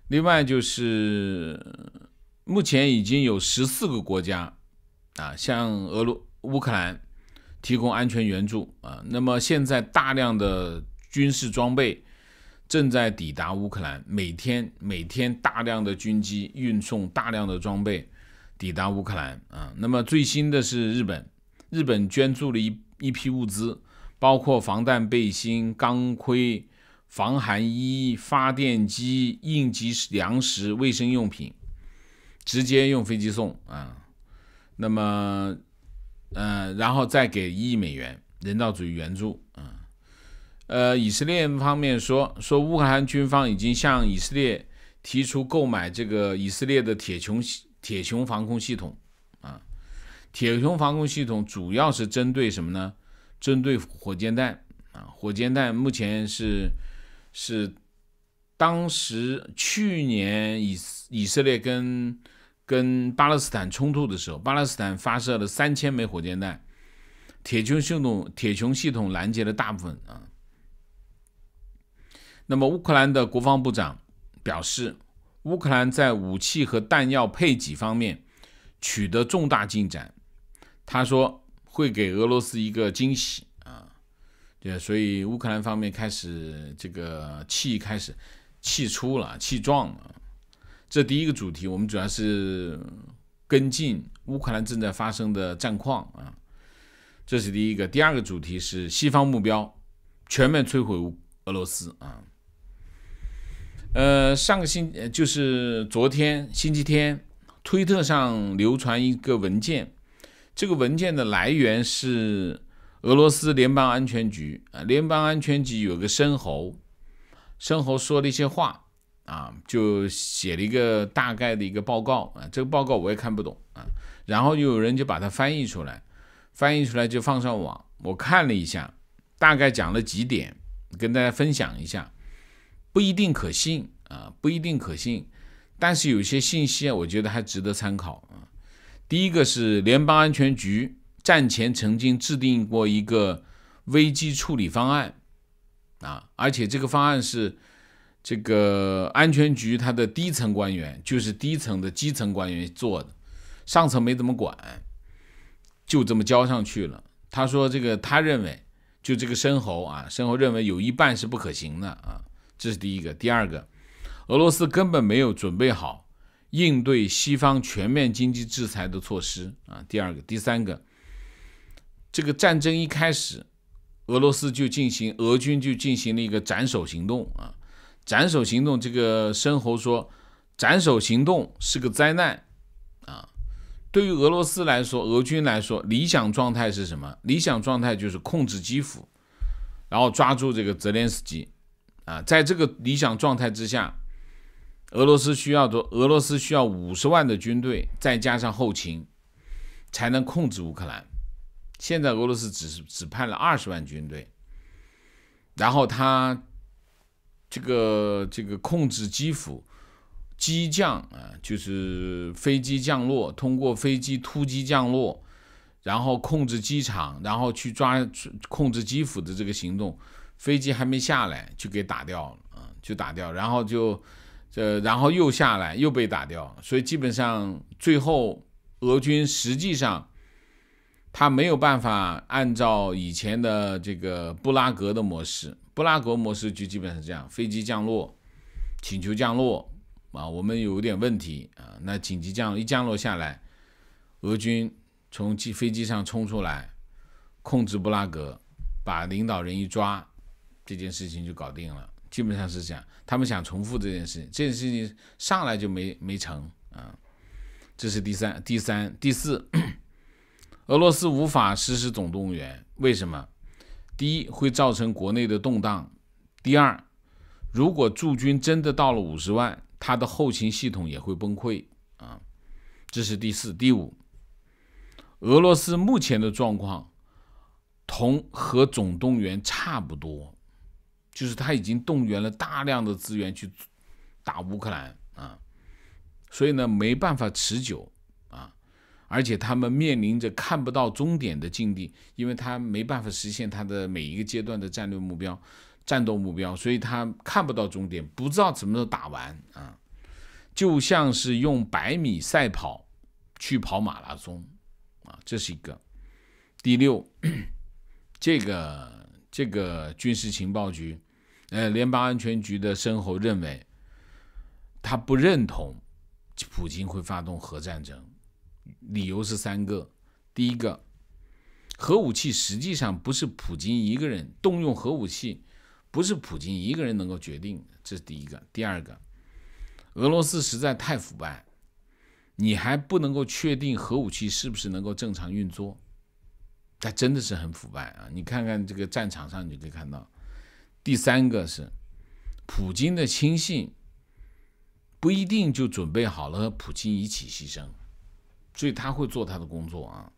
另外就是目前已经有十四个国家啊，向俄罗乌克兰提供安全援助啊。那么现在大量的军事装备。正在抵达乌克兰，每天每天大量的军机运送大量的装备抵达乌克兰啊。那么最新的是日本，日本捐助了一一批物资，包括防弹背心、钢盔、防寒衣、发电机、应急粮食、卫生用品，直接用飞机送啊。那么，呃，然后再给一亿美元人道主义援助啊。呃，以色列方面说说，乌克兰军方已经向以色列提出购买这个以色列的铁穹铁穹防空系统啊。铁穹防空系统主要是针对什么呢？针对火箭弹啊。火箭弹目前是是当时去年以以色列跟跟巴勒斯坦冲突的时候，巴勒斯坦发射了三千枚火箭弹，铁穹系统铁穹系统拦截了大部分啊。那么，乌克兰的国防部长表示，乌克兰在武器和弹药配给方面取得重大进展。他说会给俄罗斯一个惊喜啊！对，所以乌克兰方面开始这个气开始气出了，气壮了。这第一个主题，我们主要是跟进乌克兰正在发生的战况啊。这是第一个。第二个主题是西方目标全面摧毁俄罗斯啊。呃，上个星就是昨天星期天，推特上流传一个文件，这个文件的来源是俄罗斯联邦安全局啊，联邦安全局有个申猴，申猴说了一些话啊，就写了一个大概的一个报告啊，这个报告我也看不懂啊，然后有人就把它翻译出来，翻译出来就放上网，我看了一下，大概讲了几点，跟大家分享一下。不一定可信啊，不一定可信，但是有些信息啊，我觉得还值得参考啊。第一个是联邦安全局战前曾经制定过一个危机处理方案啊，而且这个方案是这个安全局它的低层官员，就是低层的基层官员做的，上层没怎么管，就这么交上去了。他说这个他认为就这个申猴啊，申猴认为有一半是不可行的啊。这是第一个，第二个，俄罗斯根本没有准备好应对西方全面经济制裁的措施啊。第二个，第三个，这个战争一开始，俄罗斯就进行俄军就进行了一个斩首行动啊。斩首行动，这个申猴说，斩首行动是个灾难啊。对于俄罗斯来说，俄军来说，理想状态是什么？理想状态就是控制基辅，然后抓住这个泽连斯基。啊，在这个理想状态之下，俄罗斯需要多俄罗斯需要五十万的军队，再加上后勤，才能控制乌克兰。现在俄罗斯只是只派了二十万军队，然后他这个这个控制基辅、机降啊，就是飞机降落，通过飞机突击降落，然后控制机场，然后去抓控制基辅的这个行动。飞机还没下来就给打掉了，嗯，就打掉，然后就，这，然后又下来又被打掉，所以基本上最后俄军实际上他没有办法按照以前的这个布拉格的模式，布拉格模式就基本上这样：飞机降落，请求降落，啊，我们有点问题啊，那紧急降一降落下来，俄军从机飞机上冲出来，控制布拉格，把领导人一抓。这件事情就搞定了，基本上是这样。他们想重复这件事情，这件事情上来就没没成啊。这是第三、第三、第四，俄罗斯无法实施总动员，为什么？第一，会造成国内的动荡；第二，如果驻军真的到了五十万，他的后勤系统也会崩溃啊。这是第四、第五，俄罗斯目前的状况同和总动员差不多。就是他已经动员了大量的资源去打乌克兰啊，所以呢没办法持久啊，而且他们面临着看不到终点的境地，因为他没办法实现他的每一个阶段的战略目标、战斗目标，所以他看不到终点，不知道什么时候打完啊，就像是用百米赛跑去跑马拉松啊，这是一个。第六，这个这个军事情报局。呃，联邦安全局的申后认为，他不认同普京会发动核战争，理由是三个：第一个，核武器实际上不是普京一个人动用核武器，不是普京一个人能够决定，这是第一个；第二个，俄罗斯实在太腐败，你还不能够确定核武器是不是能够正常运作，它真的是很腐败啊！你看看这个战场上，你就可以看到。第三个是，普京的亲信不一定就准备好了和普京一起牺牲，所以他会做他的工作啊。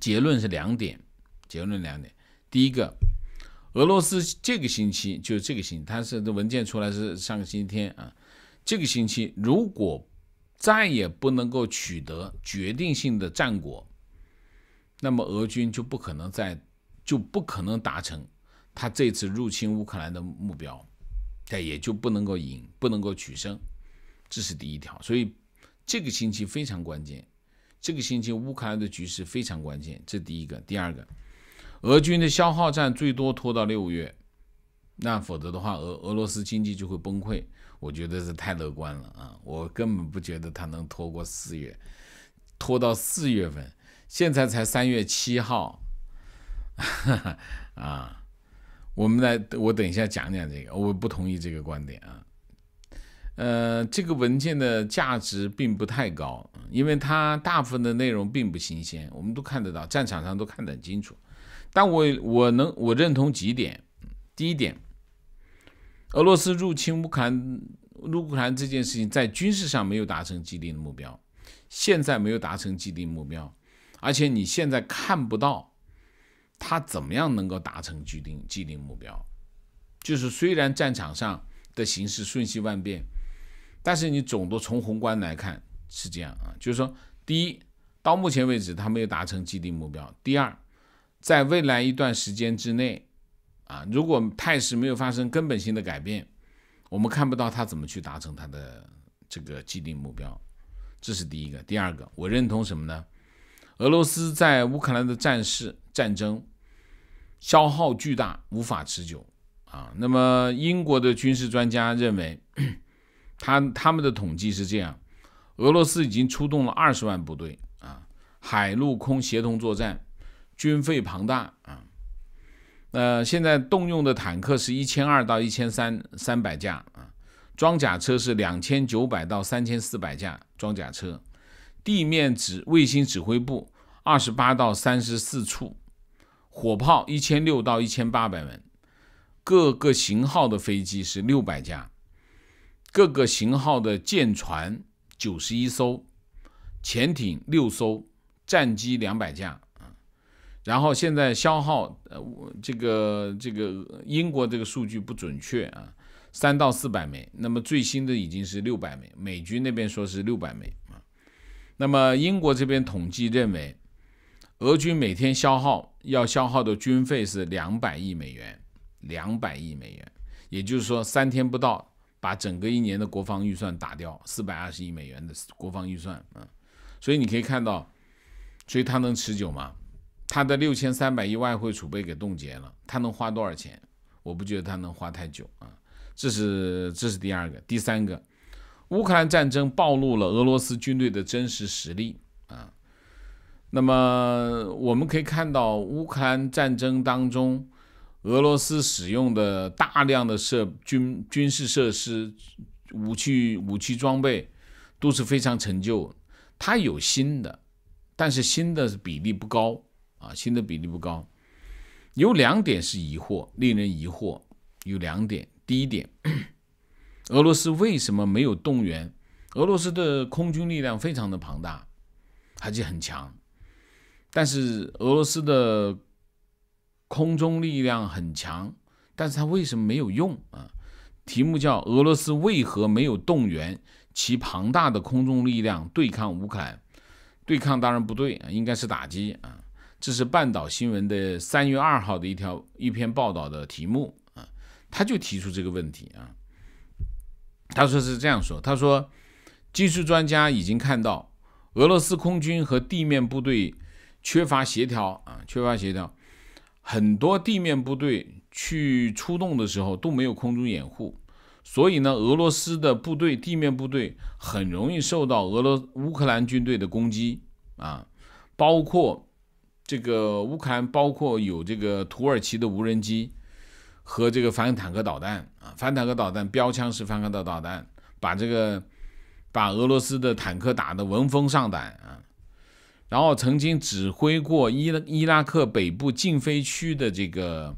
结论是两点，结论两点。第一个，俄罗斯这个星期就这个星期，他是文件出来是上个星期天啊。这个星期如果再也不能够取得决定性的战果，那么俄军就不可能再就不可能达成。他这次入侵乌克兰的目标，他也就不能够赢，不能够取胜，这是第一条。所以这个星期非常关键，这个星期乌克兰的局势非常关键。这第一个，第二个，俄军的消耗战最多拖到六月，那否则的话，俄俄罗斯经济就会崩溃。我觉得是太乐观了啊！我根本不觉得他能拖过四月，拖到四月份，现在才三月七号，啊。我们来，我等一下讲讲这个，我不同意这个观点啊。呃，这个文件的价值并不太高，因为它大部分的内容并不新鲜，我们都看得到，战场上都看得很清楚。但我我能我认同几点：第一点，俄罗斯入侵乌克兰，乌克兰这件事情在军事上没有达成既定的目标，现在没有达成既定目标，而且你现在看不到。他怎么样能够达成既定既定目标？就是虽然战场上的形势瞬息万变，但是你总的从宏观来看是这样啊。就是说，第一，到目前为止他没有达成既定目标；第二，在未来一段时间之内，啊，如果态势没有发生根本性的改变，我们看不到他怎么去达成他的这个既定目标。这是第一个。第二个，我认同什么呢？俄罗斯在乌克兰的战事战争消耗巨大，无法持久啊。那么，英国的军事专家认为，他他们的统计是这样：俄罗斯已经出动了二十万部队啊，海陆空协同作战，军费庞大啊。呃，现在动用的坦克是一千二到一千三三百架啊，装甲车是两千九百到三千四百架装甲车。地面指卫星指挥部二十八到三十四处，火炮一千六到一千八百门，各个型号的飞机是六百架，各个型号的舰船九十一艘，潜艇六艘，战机两百架。然后现在消耗呃这个这个英国这个数据不准确啊，三到四百枚，那么最新的已经是六百枚，美军那边说是六百枚。那么英国这边统计认为，俄军每天消耗要消耗的军费是两百亿美元，两百亿美元，也就是说三天不到把整个一年的国防预算打掉，四百二十亿美元的国防预算，嗯，所以你可以看到，所以它能持久吗？它的六千三百亿外汇储备给冻结了，它能花多少钱？我不觉得它能花太久啊，这是这是第二个，第三个。乌克兰战争暴露了俄罗斯军队的真实实力啊。那么我们可以看到，乌克兰战争当中，俄罗斯使用的大量的设军军事设施、武器武器装备都是非常陈旧。它有新的，但是新的比例不高啊，新的比例不高。有两点是疑惑，令人疑惑。有两点，第一点。俄罗斯为什么没有动员？俄罗斯的空军力量非常的庞大，而且很强。但是俄罗斯的空中力量很强，但是它为什么没有用啊？题目叫“俄罗斯为何没有动员其庞大的空中力量对抗乌克兰？”对抗当然不对，应该是打击啊。这是半岛新闻的三月二号的一条一篇报道的题目啊，他就提出这个问题啊。他说是这样说，他说，技术专家已经看到俄罗斯空军和地面部队缺乏协调啊，缺乏协调，很多地面部队去出动的时候都没有空中掩护，所以呢，俄罗斯的部队，地面部队很容易受到俄罗乌克兰军队的攻击啊，包括这个乌克兰，包括有这个土耳其的无人机。和这个反坦克导弹啊，反坦克导弹标枪式反坦克导弹，把这个把俄罗斯的坦克打得闻风丧胆啊。然后曾经指挥过伊伊拉克北部禁飞区的这个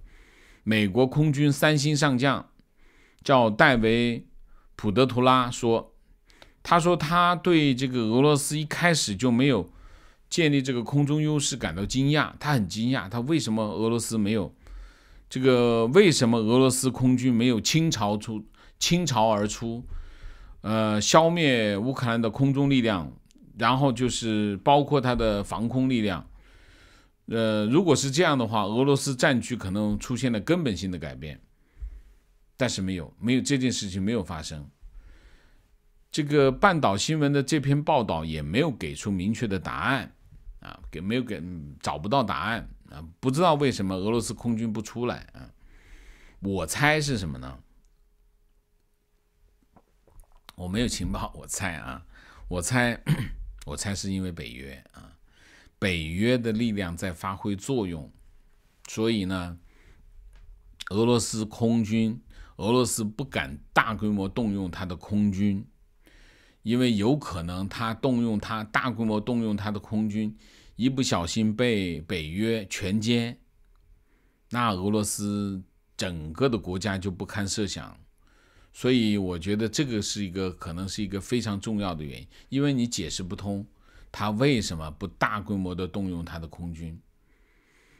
美国空军三星上将，叫戴维普德图拉说，他说他对这个俄罗斯一开始就没有建立这个空中优势感到惊讶，他很惊讶，他为什么俄罗斯没有？这个为什么俄罗斯空军没有倾巢出倾巢而出，呃，消灭乌克兰的空中力量，然后就是包括它的防空力量，呃，如果是这样的话，俄罗斯战局可能出现了根本性的改变，但是没有，没有这件事情没有发生。这个半岛新闻的这篇报道也没有给出明确的答案，啊，给没有给找不到答案。啊，不知道为什么俄罗斯空军不出来啊？我猜是什么呢？我没有情报，我猜啊，我猜，我猜是因为北约啊，北约的力量在发挥作用，所以呢，俄罗斯空军，俄罗斯不敢大规模动用他的空军，因为有可能他动用他大规模动用他的空军。一不小心被北约全歼，那俄罗斯整个的国家就不堪设想。所以我觉得这个是一个可能是一个非常重要的原因，因为你解释不通他为什么不大规模的动用他的空军。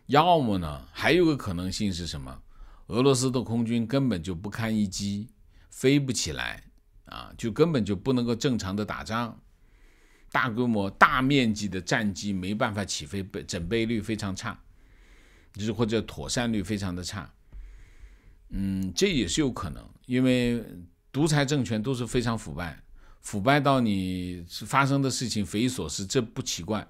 要么呢，还有个可能性是什么？俄罗斯的空军根本就不堪一击，飞不起来啊，就根本就不能够正常的打仗。大规模、大面积的战机没办法起飞，备准备率非常差，就是或者妥善率非常的差，嗯，这也是有可能，因为独裁政权都是非常腐败，腐败到你发生的事情匪夷所思，这不奇怪。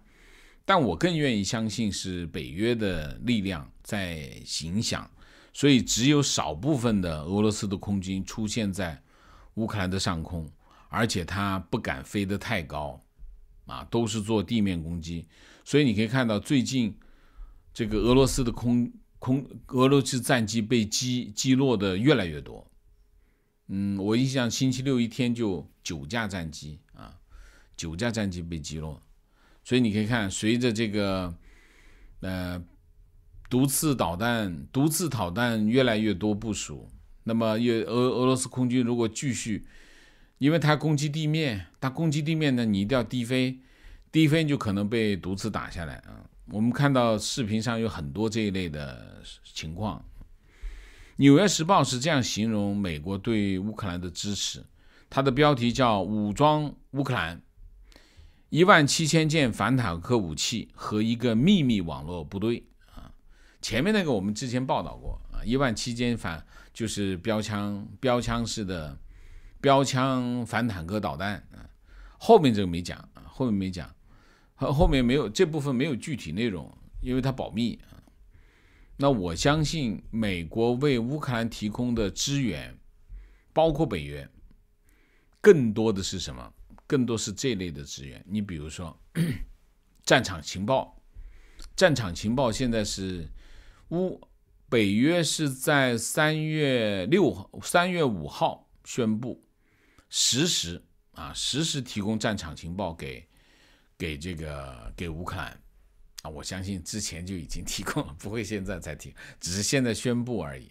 但我更愿意相信是北约的力量在影响，所以只有少部分的俄罗斯的空军出现在乌克兰的上空，而且它不敢飞得太高。啊，都是做地面攻击，所以你可以看到最近这个俄罗斯的空空俄罗斯战机被击击落的越来越多。嗯，我印象星期六一天就九架战机啊，九架战机被击落。所以你可以看，随着这个呃毒刺导弹毒刺导弹越来越多部署，那么越俄俄罗斯空军如果继续。因为它攻击地面，它攻击地面呢，你一定要低飞，低飞就可能被毒刺打下来啊。我们看到视频上有很多这一类的情况。《纽约时报》是这样形容美国对乌克兰的支持，它的标题叫“武装乌克兰：一万七千件反坦克武器和一个秘密网络部队”。啊，前面那个我们之前报道过啊，一万七千反就是标枪，标枪式的。标枪反坦克导弹啊，后面这个没讲啊，后面没讲，后后面没有这部分没有具体内容，因为它保密啊。那我相信美国为乌克兰提供的支援，包括北约，更多的是什么？更多是这类的资源，你比如说，战场情报，战场情报现在是乌北约是在三月六号，三月五号宣布。实时啊，实时提供战场情报给给这个给乌克兰啊，我相信之前就已经提供了，不会现在才提，只是现在宣布而已。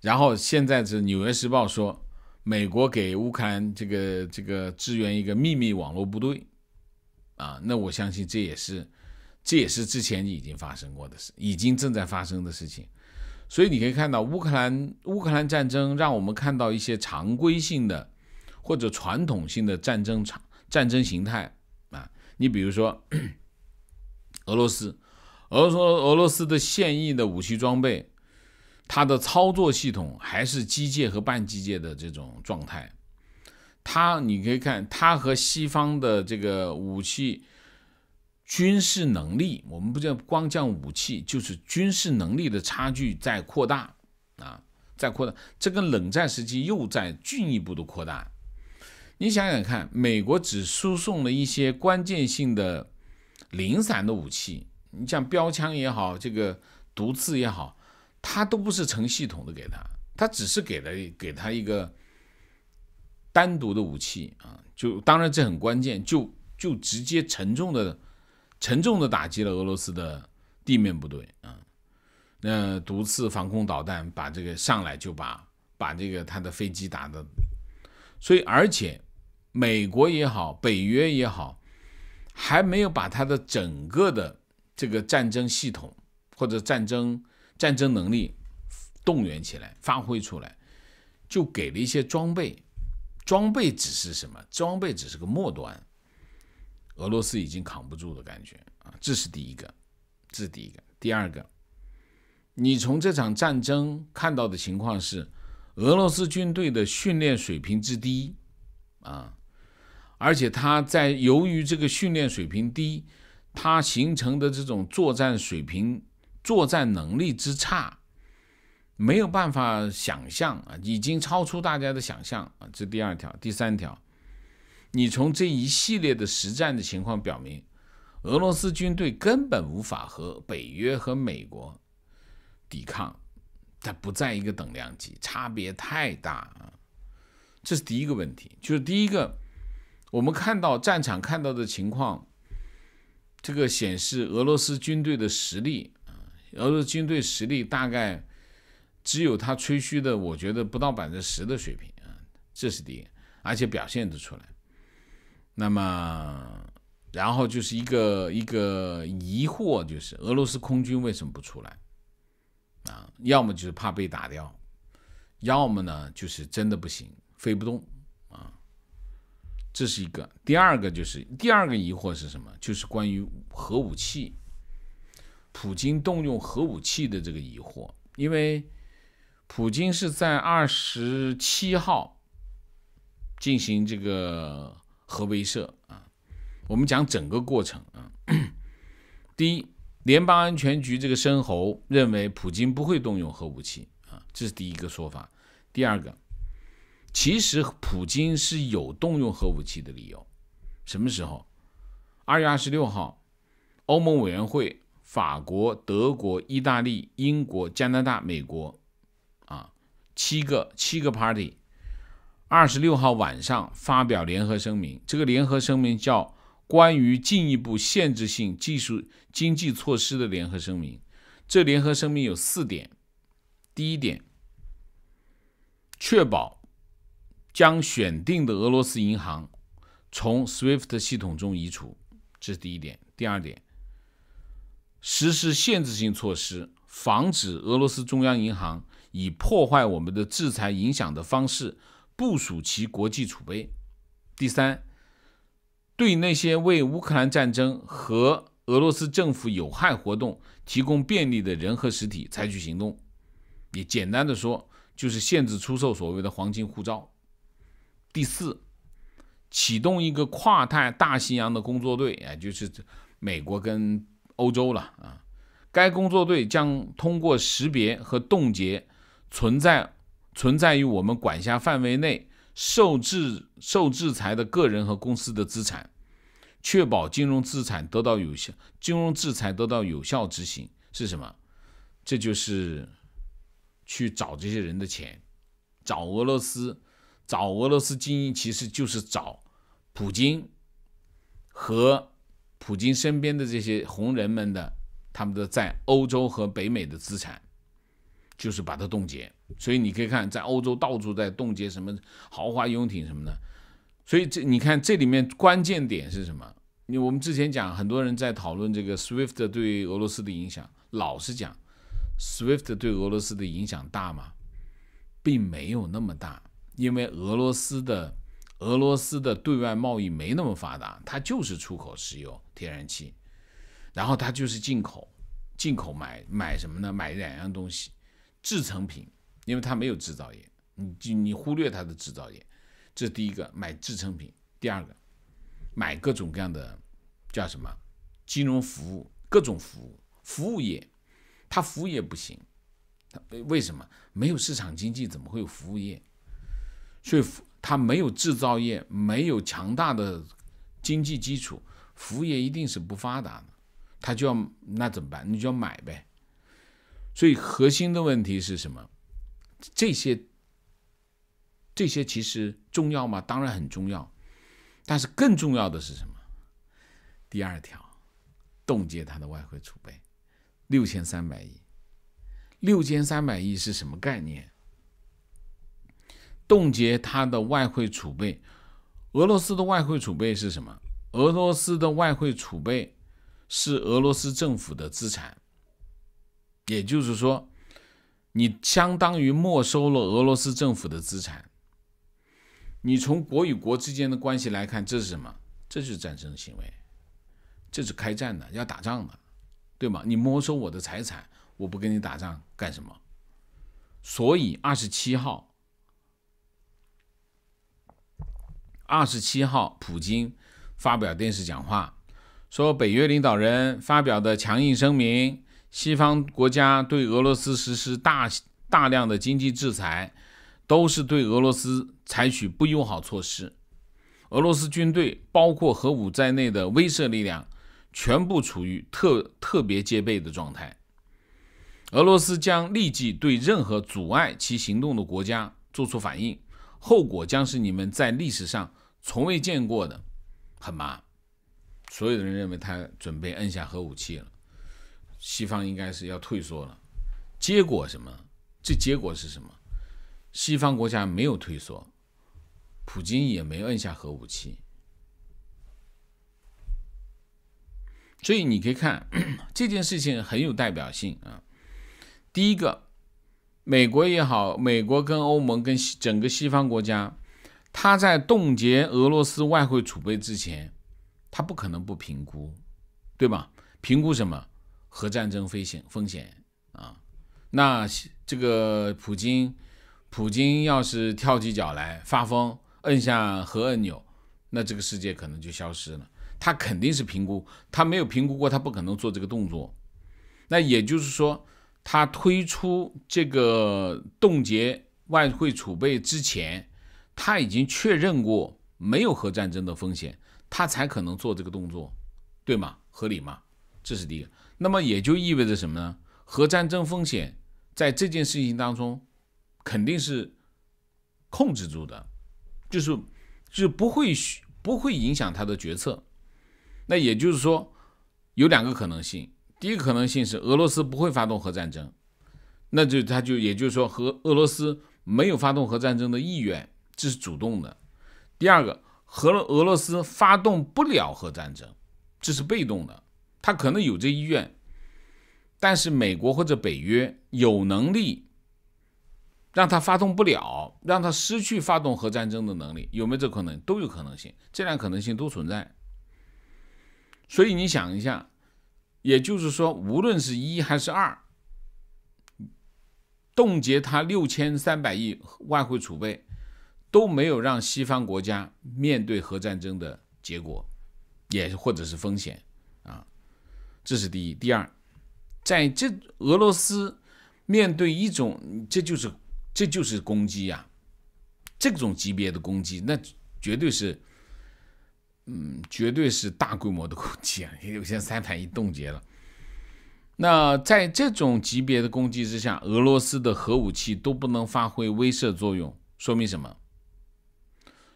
然后现在是《纽约时报》说美国给乌克兰这个这个支援一个秘密网络部队啊，那我相信这也是这也是之前已经发生过的事，已经正在发生的事情。所以你可以看到乌克兰乌克兰战争让我们看到一些常规性的。或者传统性的战争场、战争形态啊，你比如说 俄罗斯，俄罗俄罗斯的现役的武器装备，它的操作系统还是机械和半机械的这种状态。它你可以看，它和西方的这个武器军事能力，我们不叫光讲武器，就是军事能力的差距在扩大啊，在扩大，这跟冷战时期又在进一步的扩大。你想想看，美国只输送了一些关键性的、零散的武器，你像标枪也好，这个毒刺也好，它都不是成系统的给他，他只是给了给他一个单独的武器啊。就当然这很关键，就就直接沉重的、沉重的打击了俄罗斯的地面部队啊。那毒刺防空导弹把这个上来就把把这个他的飞机打的，所以而且。美国也好，北约也好，还没有把它的整个的这个战争系统或者战争战争能力动员起来、发挥出来，就给了一些装备。装备只是什么？装备只是个末端。俄罗斯已经扛不住的感觉啊！这是第一个，这是第一个。第二个，你从这场战争看到的情况是，俄罗斯军队的训练水平之低啊！而且他在由于这个训练水平低，他形成的这种作战水平、作战能力之差，没有办法想象啊，已经超出大家的想象啊。这第二条、第三条，你从这一系列的实战的情况表明，俄罗斯军队根本无法和北约和美国抵抗，它不在一个等量级，差别太大啊。这是第一个问题，就是第一个。我们看到战场看到的情况，这个显示俄罗斯军队的实力，啊，俄罗斯军队实力大概只有他吹嘘的，我觉得不到百分之十的水平啊，这是第一，而且表现的出来。那么，然后就是一个一个疑惑，就是俄罗斯空军为什么不出来？啊，要么就是怕被打掉，要么呢就是真的不行，飞不动。这是一个，第二个就是第二个疑惑是什么？就是关于核武器，普京动用核武器的这个疑惑。因为普京是在二十七号进行这个核威慑啊。我们讲整个过程啊。第一，联邦安全局这个申猴认为普京不会动用核武器啊，这是第一个说法。第二个。其实普京是有动用核武器的理由。什么时候？二月二十六号，欧盟委员会、法国、德国、意大利、英国、加拿大、美国，啊，七个七个 party，二十六号晚上发表联合声明。这个联合声明叫《关于进一步限制性技术经济措施的联合声明》。这联合声明有四点。第一点，确保。将选定的俄罗斯银行从 SWIFT 系统中移除，这是第一点。第二点，实施限制性措施，防止俄罗斯中央银行以破坏我们的制裁影响的方式部署其国际储备。第三，对那些为乌克兰战争和俄罗斯政府有害活动提供便利的人和实体采取行动。也简单的说，就是限制出售所谓的“黄金护照”。第四，启动一个跨太大西洋的工作队，啊，就是美国跟欧洲了啊。该工作队将通过识别和冻结存在存在于我们管辖范围内受制受制裁的个人和公司的资产，确保金融资产得到有效金融制裁得到有效执行，是什么？这就是去找这些人的钱，找俄罗斯。找俄罗斯精英其实就是找普京和普京身边的这些红人们的，他们的在欧洲和北美的资产，就是把它冻结。所以你可以看，在欧洲到处在冻结什么豪华游艇什么的。所以这你看这里面关键点是什么？你我们之前讲，很多人在讨论这个 SWIFT 对俄罗斯的影响。老实讲，SWIFT 对俄罗斯的影响大吗？并没有那么大。因为俄罗斯的俄罗斯的对外贸易没那么发达，它就是出口石油、天然气，然后它就是进口，进口买买什么呢？买两样东西，制成品，因为它没有制造业，你你忽略它的制造业，这第一个，买制成品。第二个，买各种各样的叫什么？金融服务，各种服务，服务业，它服务业不行，为为什么？没有市场经济，怎么会有服务业？所以它没有制造业，没有强大的经济基础，服务业一定是不发达的。它就要那怎么办？你就要买呗。所以核心的问题是什么？这些这些其实重要吗？当然很重要。但是更重要的是什么？第二条，冻结它的外汇储备，六千三百亿。六千三百亿是什么概念？冻结它的外汇储备。俄罗斯的外汇储备是什么？俄罗斯的外汇储备是俄罗斯政府的资产。也就是说，你相当于没收了俄罗斯政府的资产。你从国与国之间的关系来看，这是什么？这就是战争行为，这是开战的，要打仗的，对吗？你没收我的财产，我不跟你打仗干什么？所以二十七号。二十七号，普京发表电视讲话，说北约领导人发表的强硬声明，西方国家对俄罗斯实施大大量的经济制裁，都是对俄罗斯采取不友好措施。俄罗斯军队，包括核武在内的威慑力量，全部处于特特别戒备的状态。俄罗斯将立即对任何阻碍其行动的国家作出反应。后果将是你们在历史上从未见过的，很麻所有的人认为他准备摁下核武器了，西方应该是要退缩了。结果什么？这结果是什么？西方国家没有退缩，普京也没摁下核武器。所以你可以看 这件事情很有代表性啊。第一个。美国也好，美国跟欧盟跟西整个西方国家，他在冻结俄罗斯外汇储备之前，他不可能不评估，对吧？评估什么？核战争风险风险啊？那这个普京，普京要是跳起脚来发疯，摁下核按钮，那这个世界可能就消失了。他肯定是评估，他没有评估过，他不可能做这个动作。那也就是说。他推出这个冻结外汇储备之前，他已经确认过没有核战争的风险，他才可能做这个动作，对吗？合理吗？这是第一个。那么也就意味着什么呢？核战争风险在这件事情当中肯定是控制住的，就是就是不会不会影响他的决策。那也就是说，有两个可能性。第一个可能性是俄罗斯不会发动核战争，那就他就也就是说和俄罗斯没有发动核战争的意愿，这是主动的。第二个，和俄罗斯发动不了核战争，这是被动的。他可能有这意愿，但是美国或者北约有能力让他发动不了，让他失去发动核战争的能力，有没有这可能？都有可能性，这两可能性都存在。所以你想一下。也就是说，无论是一还是二，冻结他六千三百亿外汇储备，都没有让西方国家面对核战争的结果，也或者是风险啊。这是第一。第二，在这俄罗斯面对一种，这就是这就是攻击呀，这种级别的攻击，那绝对是。嗯，绝对是大规模的攻击啊！有些三台一冻结了。那在这种级别的攻击之下，俄罗斯的核武器都不能发挥威慑作用，说明什么？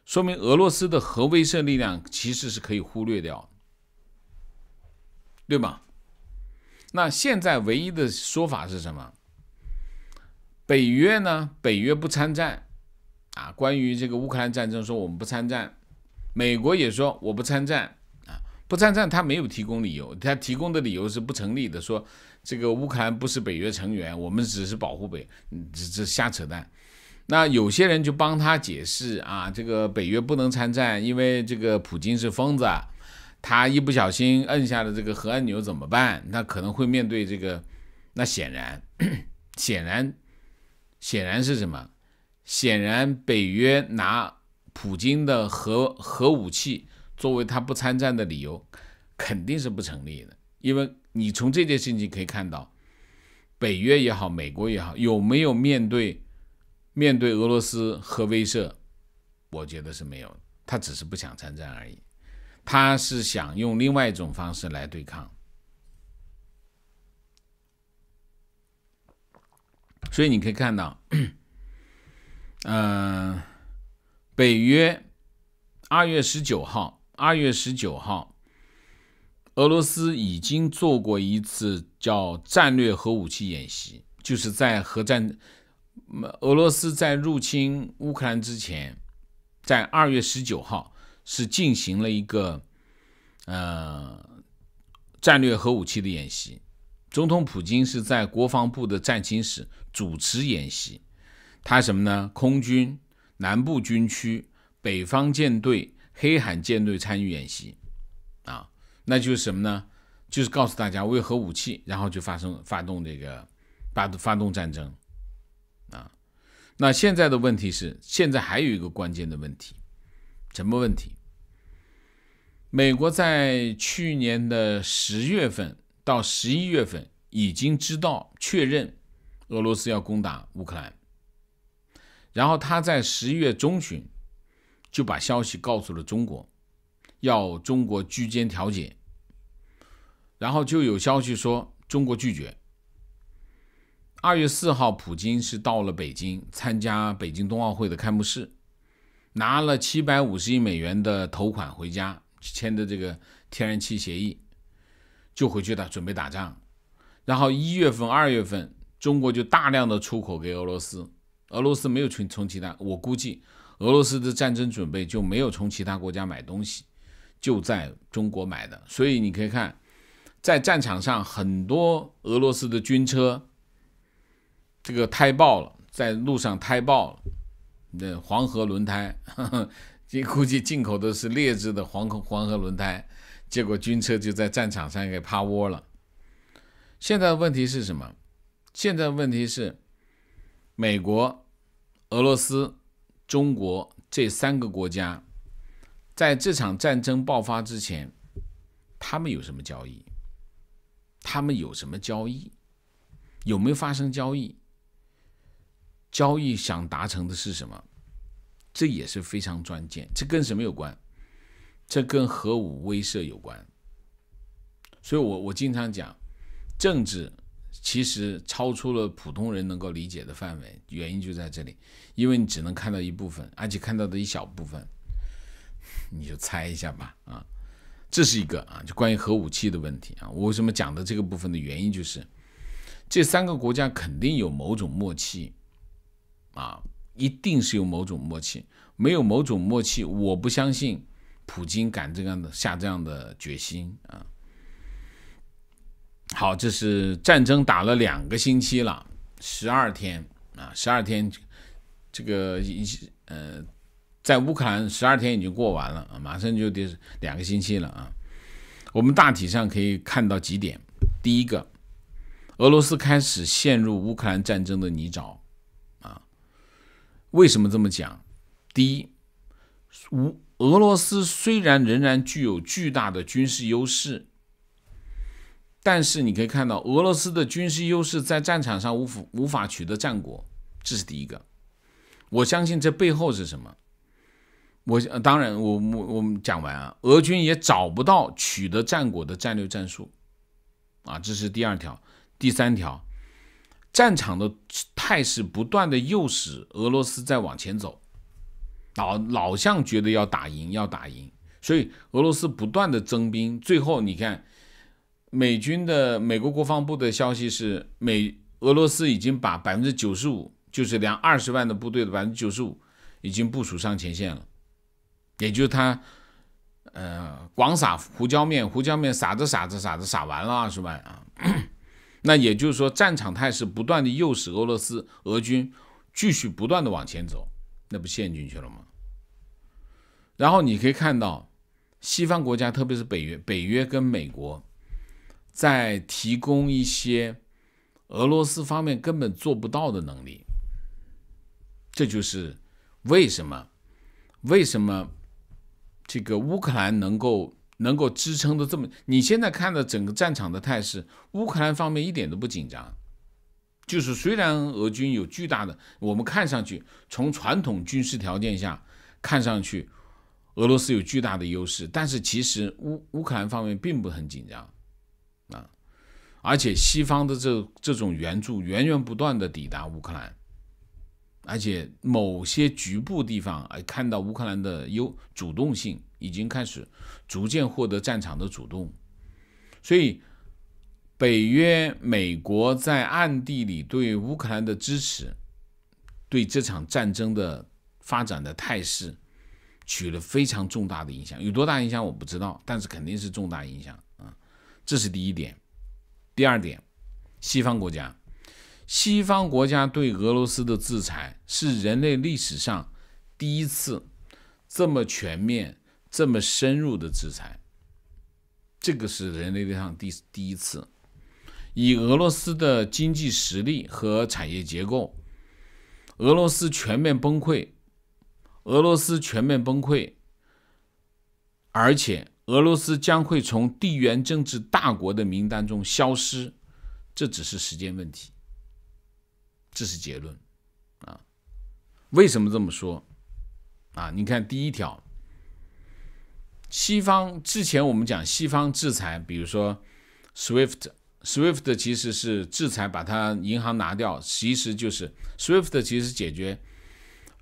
说明俄罗斯的核威慑力量其实是可以忽略掉，对吧？那现在唯一的说法是什么？北约呢？北约不参战啊！关于这个乌克兰战争，说我们不参战。美国也说我不参战啊，不参战他没有提供理由，他提供的理由是不成立的。说这个乌克兰不是北约成员，我们只是保护北，这这瞎扯淡。那有些人就帮他解释啊，这个北约不能参战，因为这个普京是疯子，他一不小心摁下了这个核按钮怎么办？那可能会面对这个。那显然，显然，显然是什么？显然北约拿。普京的核核武器作为他不参战的理由，肯定是不成立的。因为你从这件事情可以看到，北约也好，美国也好，有没有面对面对俄罗斯核威慑？我觉得是没有，他只是不想参战而已，他是想用另外一种方式来对抗。所以你可以看到，嗯。北约二月十九号，二月十九号，俄罗斯已经做过一次叫战略核武器演习，就是在核战，俄罗斯在入侵乌克兰之前，在二月十九号是进行了一个呃战略核武器的演习。总统普京是在国防部的战情室主持演习，他什么呢？空军。南部军区、北方舰队、黑海舰队参与演习，啊，那就是什么呢？就是告诉大家为核武器，然后就发生发动这个发发动战争，啊，那现在的问题是，现在还有一个关键的问题，什么问题？美国在去年的十月份到十一月份已经知道确认，俄罗斯要攻打乌克兰。然后他在十一月中旬就把消息告诉了中国，要中国居间调解。然后就有消息说中国拒绝。二月四号，普京是到了北京参加北京冬奥会的开幕式，拿了七百五十亿美元的投款回家，签的这个天然气协议，就回去打准备打仗。然后一月份、二月份，中国就大量的出口给俄罗斯。俄罗斯没有从从其他，我估计俄罗斯的战争准备就没有从其他国家买东西，就在中国买的。所以你可以看，在战场上很多俄罗斯的军车，这个胎爆了，在路上胎爆了，那黄河轮胎，这估计进口的是劣质的黄河黄河轮胎，结果军车就在战场上给趴窝了。现在问题是什么？现在问题是。美国、俄罗斯、中国这三个国家，在这场战争爆发之前，他们有什么交易？他们有什么交易？有没有发生交易？交易想达成的是什么？这也是非常关键。这跟什么有关？这跟核武威慑有关。所以，我我经常讲政治。其实超出了普通人能够理解的范围，原因就在这里，因为你只能看到一部分，而且看到的一小部分，你就猜一下吧，啊，这是一个啊，就关于核武器的问题啊，我为什么讲的这个部分的原因就是，这三个国家肯定有某种默契，啊，一定是有某种默契，没有某种默契，我不相信普京敢这样的下这样的决心啊。好，这是战争打了两个星期了，十二天啊，十二天，这个呃，在乌克兰十二天已经过完了啊，马上就得两个星期了啊。我们大体上可以看到几点：第一个，俄罗斯开始陷入乌克兰战争的泥沼啊。为什么这么讲？第一，乌俄罗斯虽然仍然具有巨大的军事优势。但是你可以看到，俄罗斯的军事优势在战场上无法无法取得战果，这是第一个。我相信这背后是什么？我当然，我我我们讲完啊，俄军也找不到取得战果的战略战术，啊，这是第二条。第三条，战场的态势不断的诱使俄罗斯在往前走，老老像觉得要打赢，要打赢，所以俄罗斯不断的增兵，最后你看。美军的美国国防部的消息是，美俄罗斯已经把百分之九十五，就是两二十万的部队的百分之九十五，已经部署上前线了。也就他，呃，广撒胡椒面，胡椒面撒着撒着撒着撒完了二十万啊。那也就是说，战场态势不断的诱使俄罗斯俄军继续不断的往前走，那不陷进去了吗？然后你可以看到，西方国家，特别是北约，北约跟美国。在提供一些俄罗斯方面根本做不到的能力，这就是为什么为什么这个乌克兰能够能够支撑的这么？你现在看到整个战场的态势，乌克兰方面一点都不紧张。就是虽然俄军有巨大的，我们看上去从传统军事条件下看上去俄罗斯有巨大的优势，但是其实乌乌克兰方面并不很紧张。而且西方的这这种援助源源不断的抵达乌克兰，而且某些局部地方哎，看到乌克兰的有主动性，已经开始逐渐获得战场的主动，所以北约、美国在暗地里对乌克兰的支持，对这场战争的发展的态势，取了非常重大的影响。有多大影响我不知道，但是肯定是重大影响啊！这是第一点。第二点，西方国家，西方国家对俄罗斯的制裁是人类历史上第一次这么全面、这么深入的制裁，这个是人类历史上第第一次。以俄罗斯的经济实力和产业结构，俄罗斯全面崩溃，俄罗斯全面崩溃，而且。俄罗斯将会从地缘政治大国的名单中消失，这只是时间问题。这是结论，啊？为什么这么说？啊？你看第一条，西方之前我们讲西方制裁，比如说 SWIFT，SWIFT 其实是制裁，把它银行拿掉，其实就是 SWIFT，其实解决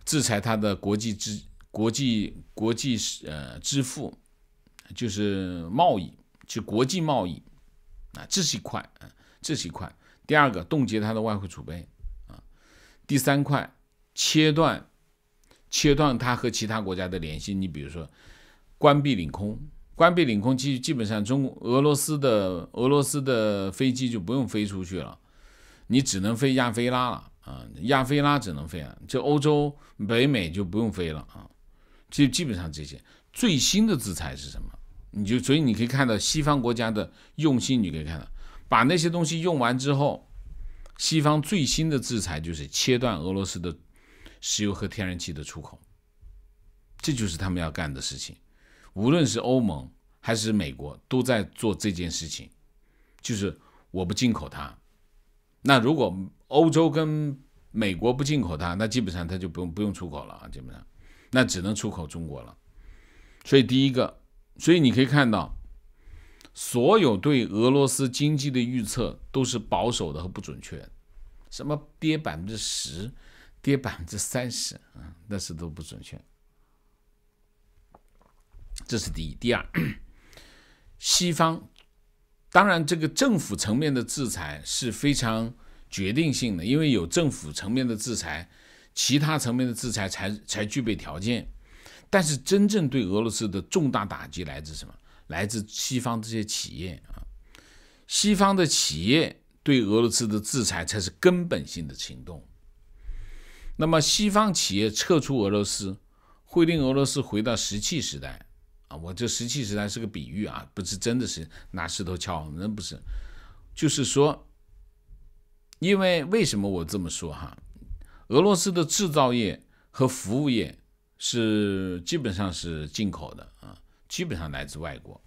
制裁它的国际支、国际国际呃支付。就是贸易，就国际贸易，啊，这是一块啊，这是一块。第二个，冻结它的外汇储备啊。第三块，切断切断它和其他国家的联系。你比如说，关闭领空，关闭领空，基基本上中俄罗斯的俄罗斯的飞机就不用飞出去了，你只能飞亚非拉了啊，亚非拉只能飞啊，就欧洲、北美就不用飞了啊。就基本上这些。最新的制裁是什么？你就所以你可以看到西方国家的用心，你可以看到把那些东西用完之后，西方最新的制裁就是切断俄罗斯的石油和天然气的出口，这就是他们要干的事情。无论是欧盟还是美国，都在做这件事情，就是我不进口它。那如果欧洲跟美国不进口它，那基本上它就不用不用出口了啊，基本上，那只能出口中国了。所以第一个。所以你可以看到，所有对俄罗斯经济的预测都是保守的和不准确，什么跌百分之十，跌百分之三十啊，那是都不准确。这是第一，第二，西方当然这个政府层面的制裁是非常决定性的，因为有政府层面的制裁，其他层面的制裁才才具备条件。但是，真正对俄罗斯的重大打击来自什么？来自西方这些企业啊！西方的企业对俄罗斯的制裁才是根本性的行动。那么，西方企业撤出俄罗斯，会令俄罗斯回到石器时代啊！我这石器时代是个比喻啊，不是真的是拿石头敲，那不是。就是说，因为为什么我这么说哈？俄罗斯的制造业和服务业。是基本上是进口的啊，基本上来自外国。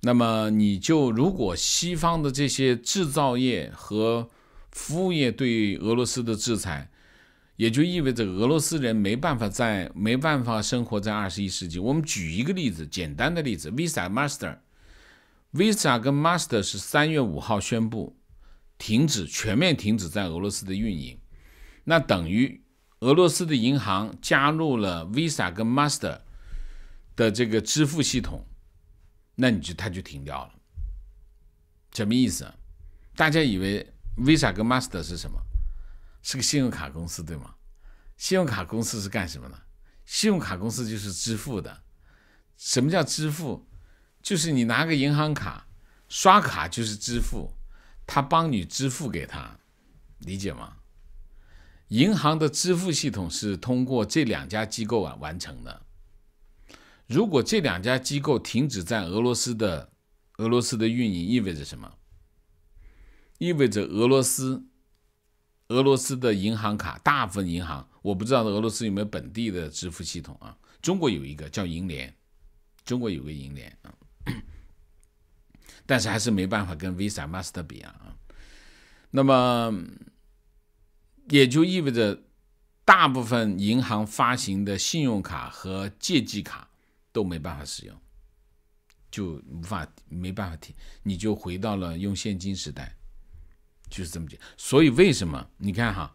那么你就如果西方的这些制造业和服务业对俄罗斯的制裁，也就意味着俄罗斯人没办法在没办法生活在二十一世纪。我们举一个例子，简单的例子，Visa、Master，Visa 跟 Master 是三月五号宣布停止全面停止在俄罗斯的运营，那等于。俄罗斯的银行加入了 Visa 跟 Master 的这个支付系统，那你就它就停掉了。什么意思？大家以为 Visa 跟 Master 是什么？是个信用卡公司，对吗？信用卡公司是干什么的？信用卡公司就是支付的。什么叫支付？就是你拿个银行卡刷卡就是支付，他帮你支付给他，理解吗？银行的支付系统是通过这两家机构啊完成的。如果这两家机构停止在俄罗斯的俄罗斯的运营，意味着什么？意味着俄罗斯俄罗斯的银行卡大部分银行，我不知道俄罗斯有没有本地的支付系统啊？中国有一个叫银联，中国有个银联啊，但是还是没办法跟 Visa、Master 比啊啊。那么。也就意味着，大部分银行发行的信用卡和借记卡都没办法使用，就无法没办法提，你就回到了用现金时代，就是这么讲。所以为什么你看哈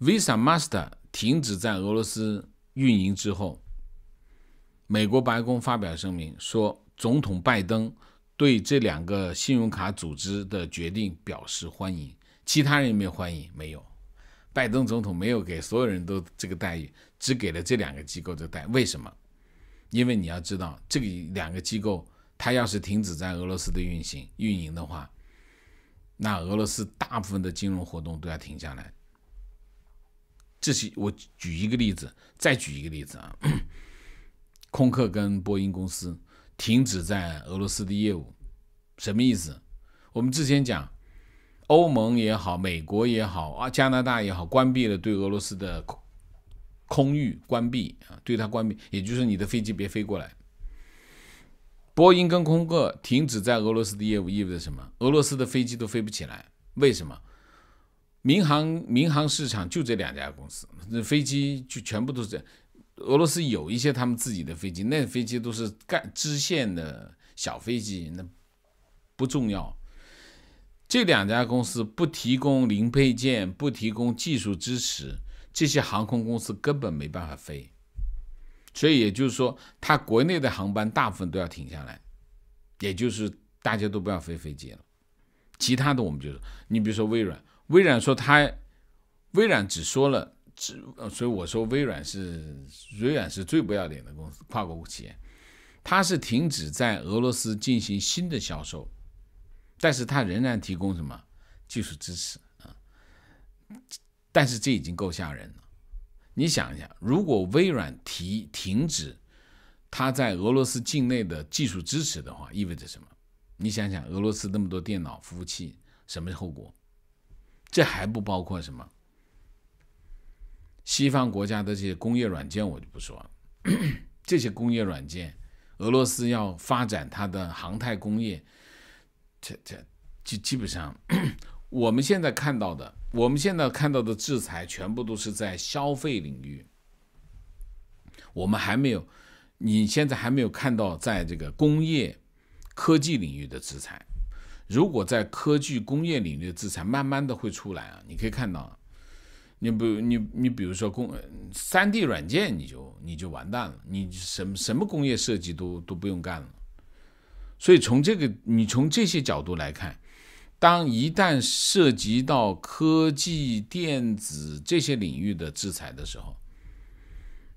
，Visa Master 停止在俄罗斯运营之后，美国白宫发表声明说，总统拜登对这两个信用卡组织的决定表示欢迎。其他人有没有欢迎？没有。拜登总统没有给所有人都这个待遇，只给了这两个机构的待遇。为什么？因为你要知道，这个两个机构，它要是停止在俄罗斯的运行、运营的话，那俄罗斯大部分的金融活动都要停下来。这是我举一个例子，再举一个例子啊，空客跟波音公司停止在俄罗斯的业务，什么意思？我们之前讲。欧盟也好，美国也好啊，加拿大也好，关闭了对俄罗斯的空空域关闭啊，对它关闭，也就是你的飞机别飞过来。波音跟空客停止在俄罗斯的业务意味着什么？俄罗斯的飞机都飞不起来，为什么？民航民航市场就这两家公司，那飞机就全部都是。俄罗斯有一些他们自己的飞机，那飞机都是干支线的小飞机，那不重要。这两家公司不提供零配件，不提供技术支持，这些航空公司根本没办法飞。所以也就是说，它国内的航班大部分都要停下来，也就是大家都不要飞飞机了。其他的我们就，你比如说微软，微软说它，微软只说了只，所以我说微软是微软是最不要脸的公司，跨国企业，它是停止在俄罗斯进行新的销售。但是它仍然提供什么技术支持啊？但是这已经够吓人了。你想一下，如果微软提停止它在俄罗斯境内的技术支持的话，意味着什么？你想想，俄罗斯那么多电脑服务器，什么后果？这还不包括什么西方国家的这些工业软件，我就不说了。这些工业软件，俄罗斯要发展它的航太工业。这这就基本上，我们现在看到的，我们现在看到的制裁全部都是在消费领域。我们还没有，你现在还没有看到在这个工业、科技领域的制裁。如果在科技、工业领域的制裁慢慢的会出来啊，你可以看到，你比如你你比如说工三 D 软件，你就你就完蛋了，你什什么工业设计都都不用干了。所以从这个，你从这些角度来看，当一旦涉及到科技、电子这些领域的制裁的时候，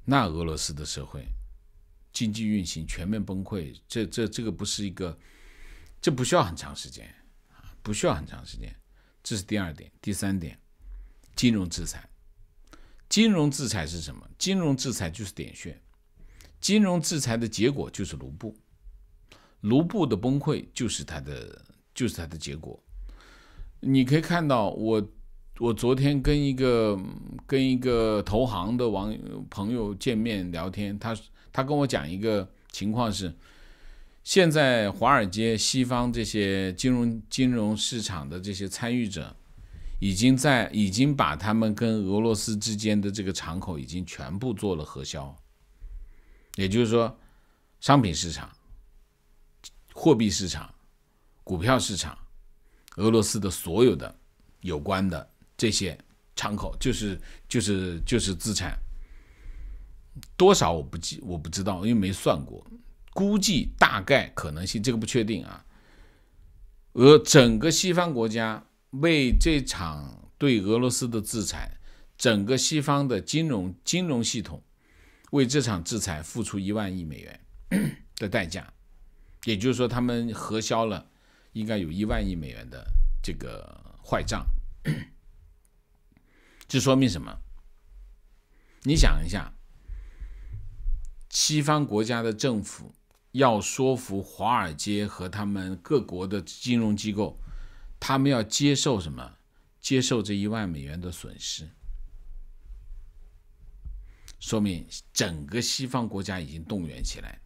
那俄罗斯的社会经济运行全面崩溃，这、这、这个不是一个，这不需要很长时间啊，不需要很长时间。这是第二点，第三点，金融制裁。金融制裁是什么？金融制裁就是点穴，金融制裁的结果就是卢布。卢布的崩溃就是它的，就是它的结果。你可以看到，我我昨天跟一个跟一个投行的网友朋友见面聊天，他他跟我讲一个情况是：现在华尔街、西方这些金融金融市场的这些参与者，已经在已经把他们跟俄罗斯之间的这个敞口已经全部做了核销。也就是说，商品市场。货币市场、股票市场、俄罗斯的所有的有关的这些敞口，就是就是就是资产多少我不记我不知道，因为没算过，估计大概可能性这个不确定啊。俄整个西方国家为这场对俄罗斯的制裁，整个西方的金融金融系统为这场制裁付出一万亿美元的代价。也就是说，他们核销了，应该有一万亿美元的这个坏账。这说明什么？你想一下，西方国家的政府要说服华尔街和他们各国的金融机构，他们要接受什么？接受这一万美元的损失，说明整个西方国家已经动员起来。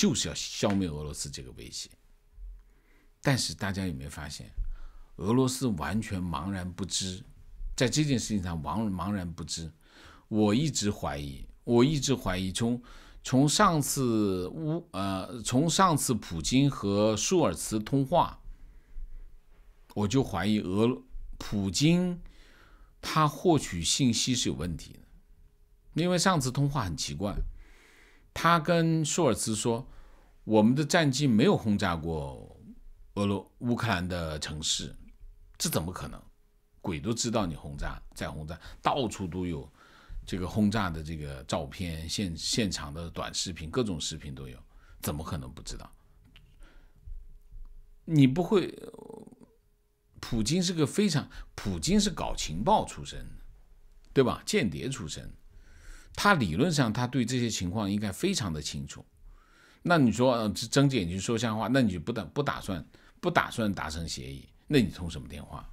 就是要消灭俄罗斯这个威胁，但是大家有没有发现，俄罗斯完全茫然不知，在这件事情上茫茫然不知。我一直怀疑，我一直怀疑，从从上次乌呃，从上次普京和舒尔茨通话，我就怀疑俄普京他获取信息是有问题的，因为上次通话很奇怪。他跟舒尔茨说：“我们的战机没有轰炸过俄罗乌克兰的城市，这怎么可能？鬼都知道你轰炸，在轰炸，到处都有这个轰炸的这个照片、现现场的短视频，各种视频都有，怎么可能不知道？你不会？普京是个非常，普京是搞情报出身的，对吧？间谍出身。”他理论上，他对这些情况应该非常的清楚。那你说，睁着眼睛说瞎话，那你就不打不打算不打算达成协议，那你通什么电话？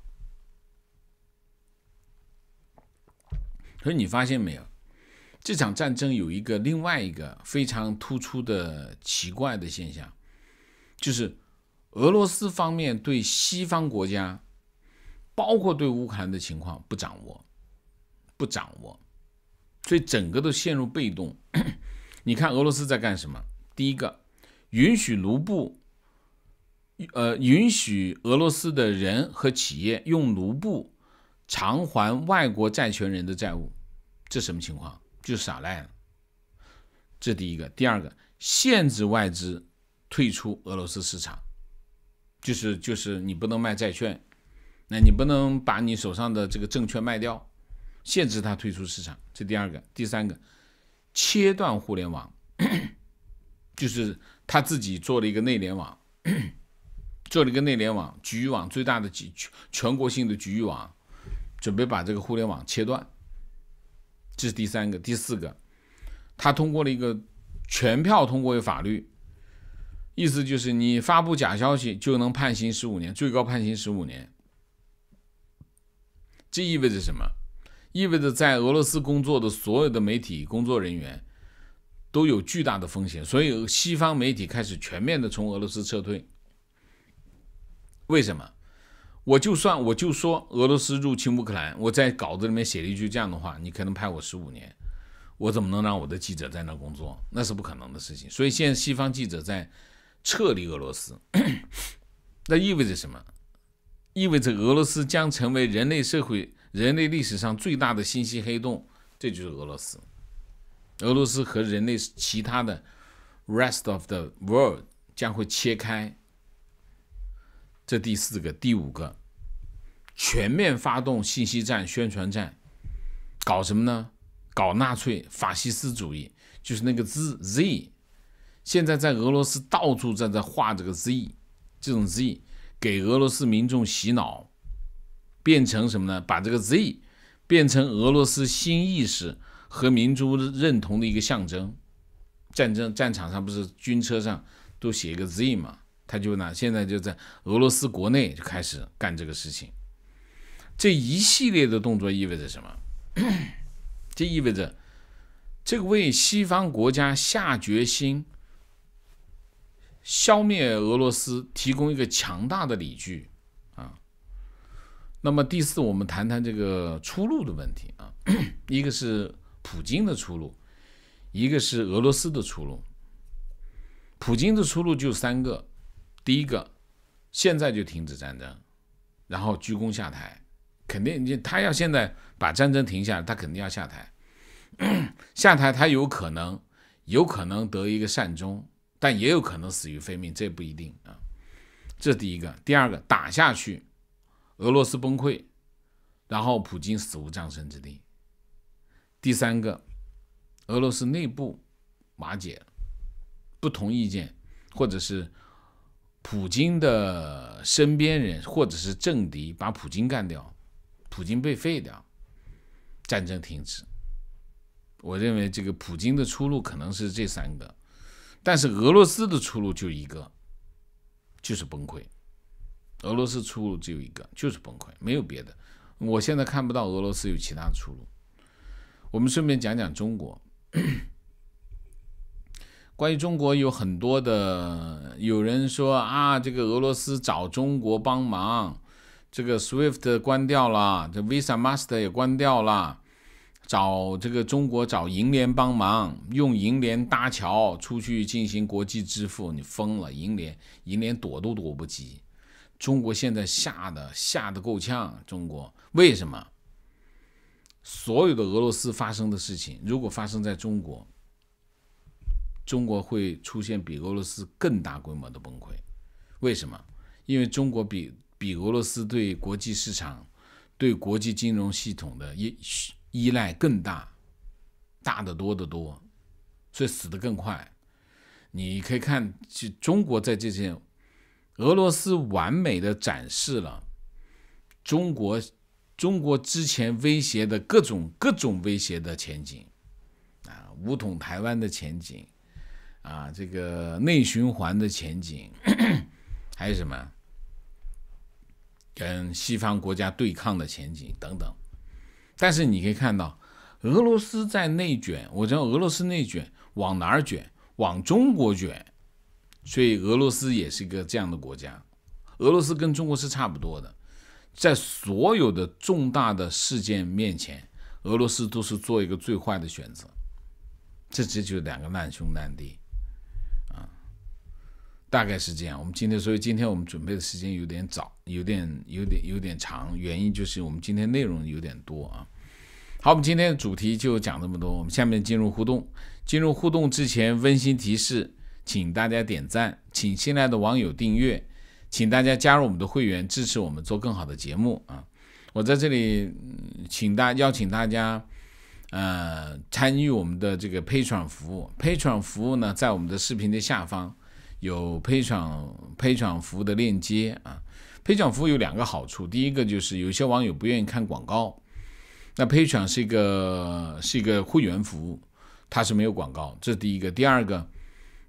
所以你发现没有，这场战争有一个另外一个非常突出的奇怪的现象，就是俄罗斯方面对西方国家，包括对乌克兰的情况不掌握，不掌握。所以整个都陷入被动。你看俄罗斯在干什么？第一个，允许卢布，呃，允许俄罗斯的人和企业用卢布偿还外国债权人的债务，这什么情况？就耍赖了。这第一个。第二个，限制外资退出俄罗斯市场，就是就是你不能卖债券，那你不能把你手上的这个证券卖掉。限制他退出市场，这第二个，第三个，切断互联网，就是他自己做了一个内联网，做了一个内联网，局域网最大的局全国性的局域网，准备把这个互联网切断，这是第三个，第四个，他通过了一个全票通过的法律，意思就是你发布假消息就能判刑十五年，最高判刑十五年，这意味着什么？意味着在俄罗斯工作的所有的媒体工作人员都有巨大的风险，所以西方媒体开始全面的从俄罗斯撤退。为什么？我就算我就说俄罗斯入侵乌克兰，我在稿子里面写了一句这样的话，你可能判我十五年，我怎么能让我的记者在那工作？那是不可能的事情。所以现在西方记者在撤离俄罗斯，那意味着什么？意味着俄罗斯将成为人类社会。人类历史上最大的信息黑洞，这就是俄罗斯。俄罗斯和人类其他的 rest of the world 将会切开。这第四个、第五个，全面发动信息战、宣传战，搞什么呢？搞纳粹、法西斯主义，就是那个 Z Z。现在在俄罗斯到处在在画这个 Z，这种 Z 给俄罗斯民众洗脑。变成什么呢？把这个 Z 变成俄罗斯新意识和民族认同的一个象征。战争战场上不是军车上都写一个 Z 吗？他就拿现在就在俄罗斯国内就开始干这个事情。这一系列的动作意味着什么？这意味着这个为西方国家下决心消灭俄罗斯提供一个强大的理据。那么第四，我们谈谈这个出路的问题啊。一个是普京的出路，一个是俄罗斯的出路。普京的出路就三个：第一个，现在就停止战争，然后鞠躬下台，肯定你他要现在把战争停下来，他肯定要下台。下台他有可能，有可能得一个善终，但也有可能死于非命，这不一定啊。这第一个，第二个，打下去。俄罗斯崩溃，然后普京死无葬身之地。第三个，俄罗斯内部瓦解，不同意见，或者是普京的身边人或者是政敌把普京干掉，普京被废掉，战争停止。我认为这个普京的出路可能是这三个，但是俄罗斯的出路就一个，就是崩溃。俄罗斯出路只有一个，就是崩溃，没有别的。我现在看不到俄罗斯有其他出路。我们顺便讲讲中国。关于中国，有很多的有人说啊，这个俄罗斯找中国帮忙，这个 SWIFT 关掉了，这 Visa、Master 也关掉了，找这个中国找银联帮忙，用银联搭桥出去进行国际支付，你疯了！银联，银联躲都躲不及。中国现在吓得吓得够呛。中国为什么？所有的俄罗斯发生的事情，如果发生在中国，中国会出现比俄罗斯更大规模的崩溃。为什么？因为中国比比俄罗斯对国际市场、对国际金融系统的依依赖更大，大得多得多，所以死的更快。你可以看，就中国在这些俄罗斯完美的展示了中国，中国之前威胁的各种各种威胁的前景啊，武统台湾的前景啊，这个内循环的前景，还有什么跟西方国家对抗的前景等等。但是你可以看到，俄罗斯在内卷，我讲俄罗斯内卷往哪儿卷？往中国卷。所以俄罗斯也是一个这样的国家，俄罗斯跟中国是差不多的，在所有的重大的事件面前，俄罗斯都是做一个最坏的选择，这这就两个难兄难弟，啊，大概是这样。我们今天，所以今天我们准备的时间有点早，有点有点有点长，原因就是我们今天内容有点多啊。好，我们今天主题就讲这么多，我们下面进入互动。进入互动之前，温馨提示。请大家点赞，请新来的网友订阅，请大家加入我们的会员，支持我们做更好的节目啊！我在这里请大邀请大家，呃，参与我们的这个 Patreon 服务。Patreon 服务呢，在我们的视频的下方有 Patreon Patreon 服务的链接啊。Patreon 服务有两个好处，第一个就是有些网友不愿意看广告，那 Patreon 是一个是一个会员服务，它是没有广告，这是第一个。第二个。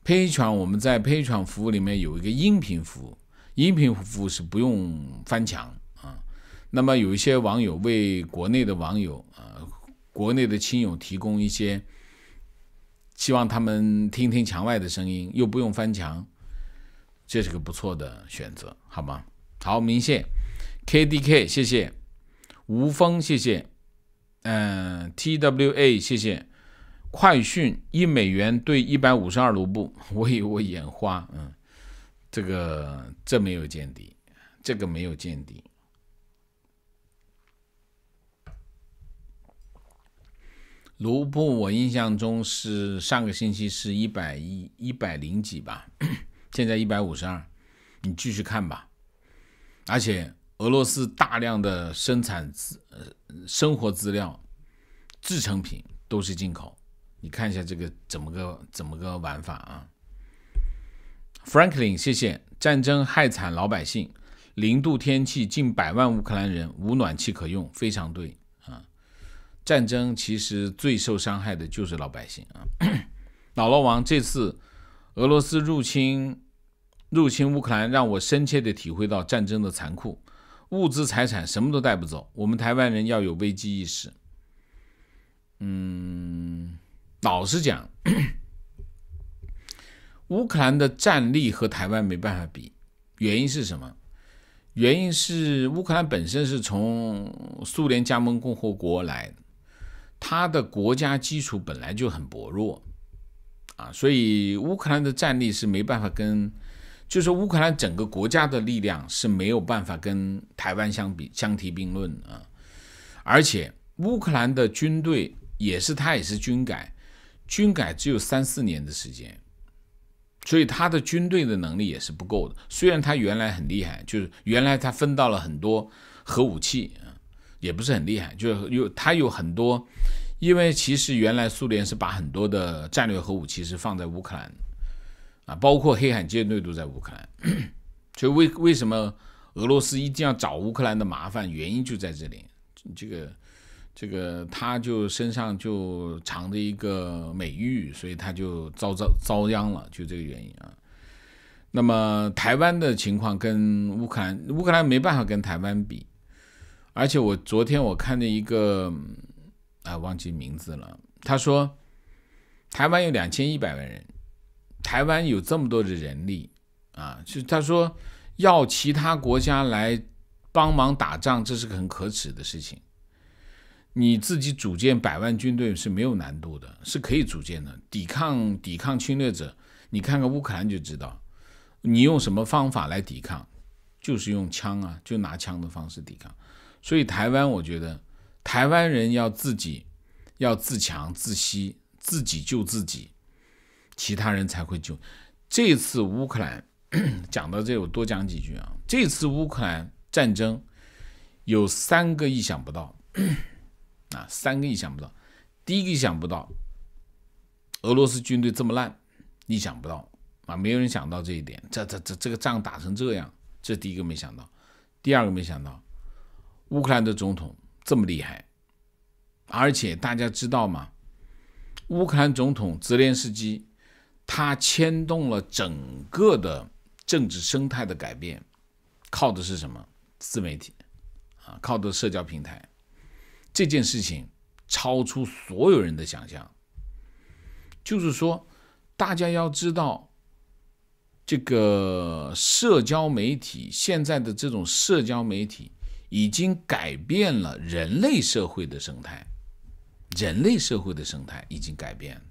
陪犬，我们在陪犬服务里面有一个音频服务，音频服务是不用翻墙啊。那么有一些网友为国内的网友啊，国内的亲友提供一些，希望他们听听墙外的声音，又不用翻墙，这是个不错的选择，好吗？好，明线，KDK，谢谢，吴峰，谢谢，嗯，TWA，谢谢。快讯：一美元兑一百五十二卢布，我以为我眼花，嗯，这个这没有见底，这个没有见底。卢布我印象中是上个星期是一百一一百零几吧，现在一百五十二，你继续看吧。而且俄罗斯大量的生产资、呃生活资料、制成品都是进口。你看一下这个怎么个怎么个玩法啊？Franklin，谢谢。战争害惨老百姓，零度天气，近百万乌克兰人无暖气可用，非常对啊。战争其实最受伤害的就是老百姓啊。老罗王，这次俄罗斯入侵入侵乌克兰，让我深切的体会到战争的残酷，物资财产什么都带不走。我们台湾人要有危机意识。嗯。老实讲，乌克兰的战力和台湾没办法比，原因是什么？原因是乌克兰本身是从苏联加盟共和国来，的，它的国家基础本来就很薄弱，啊，所以乌克兰的战力是没办法跟，就是乌克兰整个国家的力量是没有办法跟台湾相比相提并论啊，而且乌克兰的军队也是它也是军改。军改只有三四年的时间，所以他的军队的能力也是不够的。虽然他原来很厉害，就是原来他分到了很多核武器，啊，也不是很厉害，就是有他有很多。因为其实原来苏联是把很多的战略核武器是放在乌克兰，啊，包括黑海舰队都在乌克兰。所以为为什么俄罗斯一定要找乌克兰的麻烦？原因就在这里，这个。这个他就身上就藏着一个美玉，所以他就遭遭遭殃了，就这个原因啊。那么台湾的情况跟乌克兰，乌克兰没办法跟台湾比。而且我昨天我看见一个，啊，忘记名字了。他说，台湾有两千一百万人，台湾有这么多的人力啊，是他说要其他国家来帮忙打仗，这是个很可耻的事情。你自己组建百万军队是没有难度的，是可以组建的。抵抗抵抗侵略者，你看看乌克兰就知道。你用什么方法来抵抗？就是用枪啊，就拿枪的方式抵抗。所以台湾，我觉得台湾人要自己要自强自息，自己救自己，其他人才会救。这次乌克兰 讲到这，我多讲几句啊。这次乌克兰战争有三个意想不到。啊，三个意想不到。第一个意想不到，俄罗斯军队这么烂，意想不到啊，没有人想到这一点。这、这、这这个仗打成这样，这第一个没想到。第二个没想到，乌克兰的总统这么厉害，而且大家知道吗？乌克兰总统泽连斯基，他牵动了整个的政治生态的改变，靠的是什么？自媒体啊，靠的社交平台。这件事情超出所有人的想象。就是说，大家要知道，这个社交媒体现在的这种社交媒体已经改变了人类社会的生态。人类社会的生态已经改变了。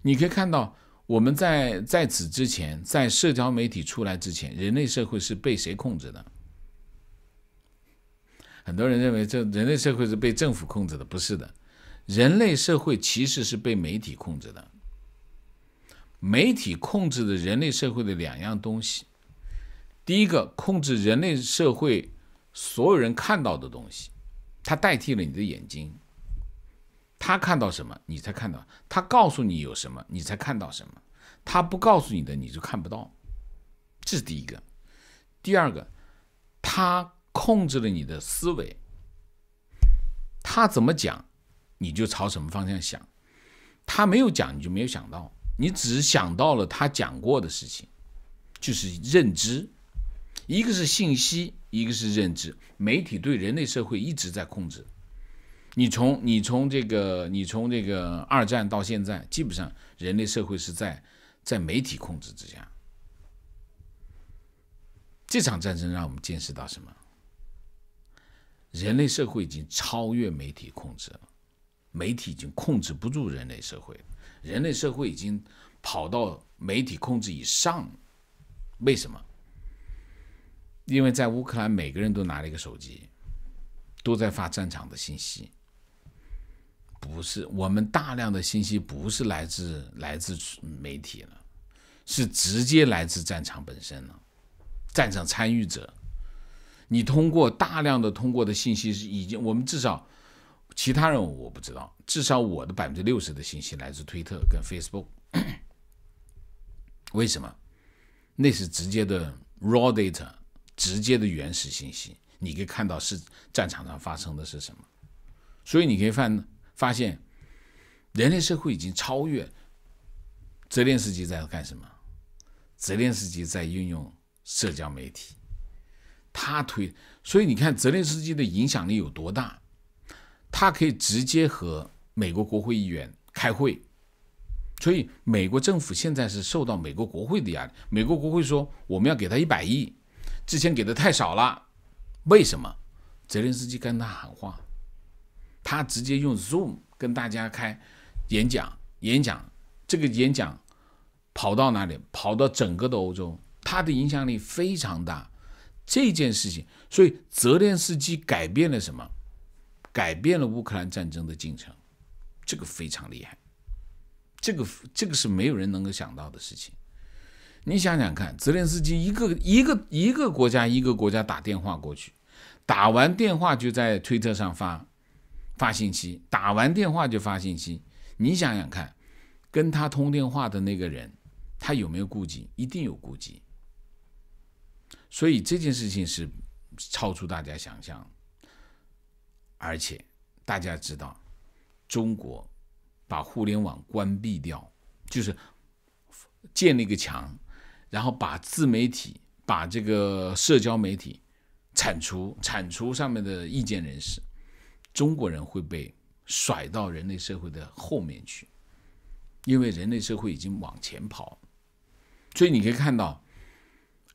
你可以看到，我们在在此之前，在社交媒体出来之前，人类社会是被谁控制的？很多人认为，这人类社会是被政府控制的，不是的。人类社会其实是被媒体控制的。媒体控制的人类社会的两样东西：第一个，控制人类社会所有人看到的东西，它代替了你的眼睛。他看到什么，你才看到；他告诉你有什么，你才看到什么；他不告诉你的，你就看不到。这是第一个。第二个，他。控制了你的思维，他怎么讲，你就朝什么方向想；他没有讲，你就没有想到，你只想到了他讲过的事情，就是认知。一个是信息，一个是认知。媒体对人类社会一直在控制。你从你从这个你从这个二战到现在，基本上人类社会是在在媒体控制之下。这场战争让我们见识到什么？人类社会已经超越媒体控制了，媒体已经控制不住人类社会，人类社会已经跑到媒体控制以上为什么？因为在乌克兰，每个人都拿了一个手机，都在发战场的信息。不是，我们大量的信息不是来自来自媒体了，是直接来自战场本身了，战场参与者。你通过大量的通过的信息是已经，我们至少其他人我不知道，至少我的百分之六十的信息来自推特跟 Facebook。为什么？那是直接的 raw data，直接的原始信息，你可以看到是战场上发生的是什么。所以你可以发发现，人类社会已经超越泽连斯基在干什么？泽连斯基在运用社交媒体。他推，所以你看泽连斯基的影响力有多大？他可以直接和美国国会议员开会，所以美国政府现在是受到美国国会的压力。美国国会说我们要给他一百亿，之前给的太少了。为什么？泽连斯基跟他喊话，他直接用 Zoom 跟大家开演讲，演讲这个演讲跑到哪里？跑到整个的欧洲，他的影响力非常大。这件事情，所以泽连斯基改变了什么？改变了乌克兰战争的进程，这个非常厉害，这个这个是没有人能够想到的事情。你想想看，泽连斯基一个一个一个国家一个国家打电话过去，打完电话就在推特上发发信息，打完电话就发信息。你想想看，跟他通电话的那个人，他有没有顾忌？一定有顾忌。所以这件事情是超出大家想象，而且大家知道，中国把互联网关闭掉，就是建立个墙，然后把自媒体、把这个社交媒体铲除，铲除上面的意见人士，中国人会被甩到人类社会的后面去，因为人类社会已经往前跑，所以你可以看到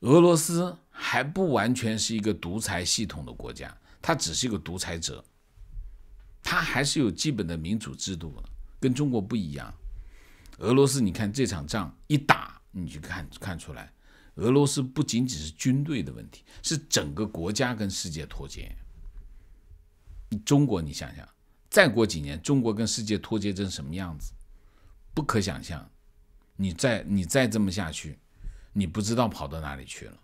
俄罗斯。还不完全是一个独裁系统的国家，它只是一个独裁者，它还是有基本的民主制度的，跟中国不一样。俄罗斯，你看这场仗一打，你就看看出来，俄罗斯不仅仅是军队的问题，是整个国家跟世界脱节。中国，你想想，再过几年，中国跟世界脱节成什么样子，不可想象。你再你再这么下去，你不知道跑到哪里去了。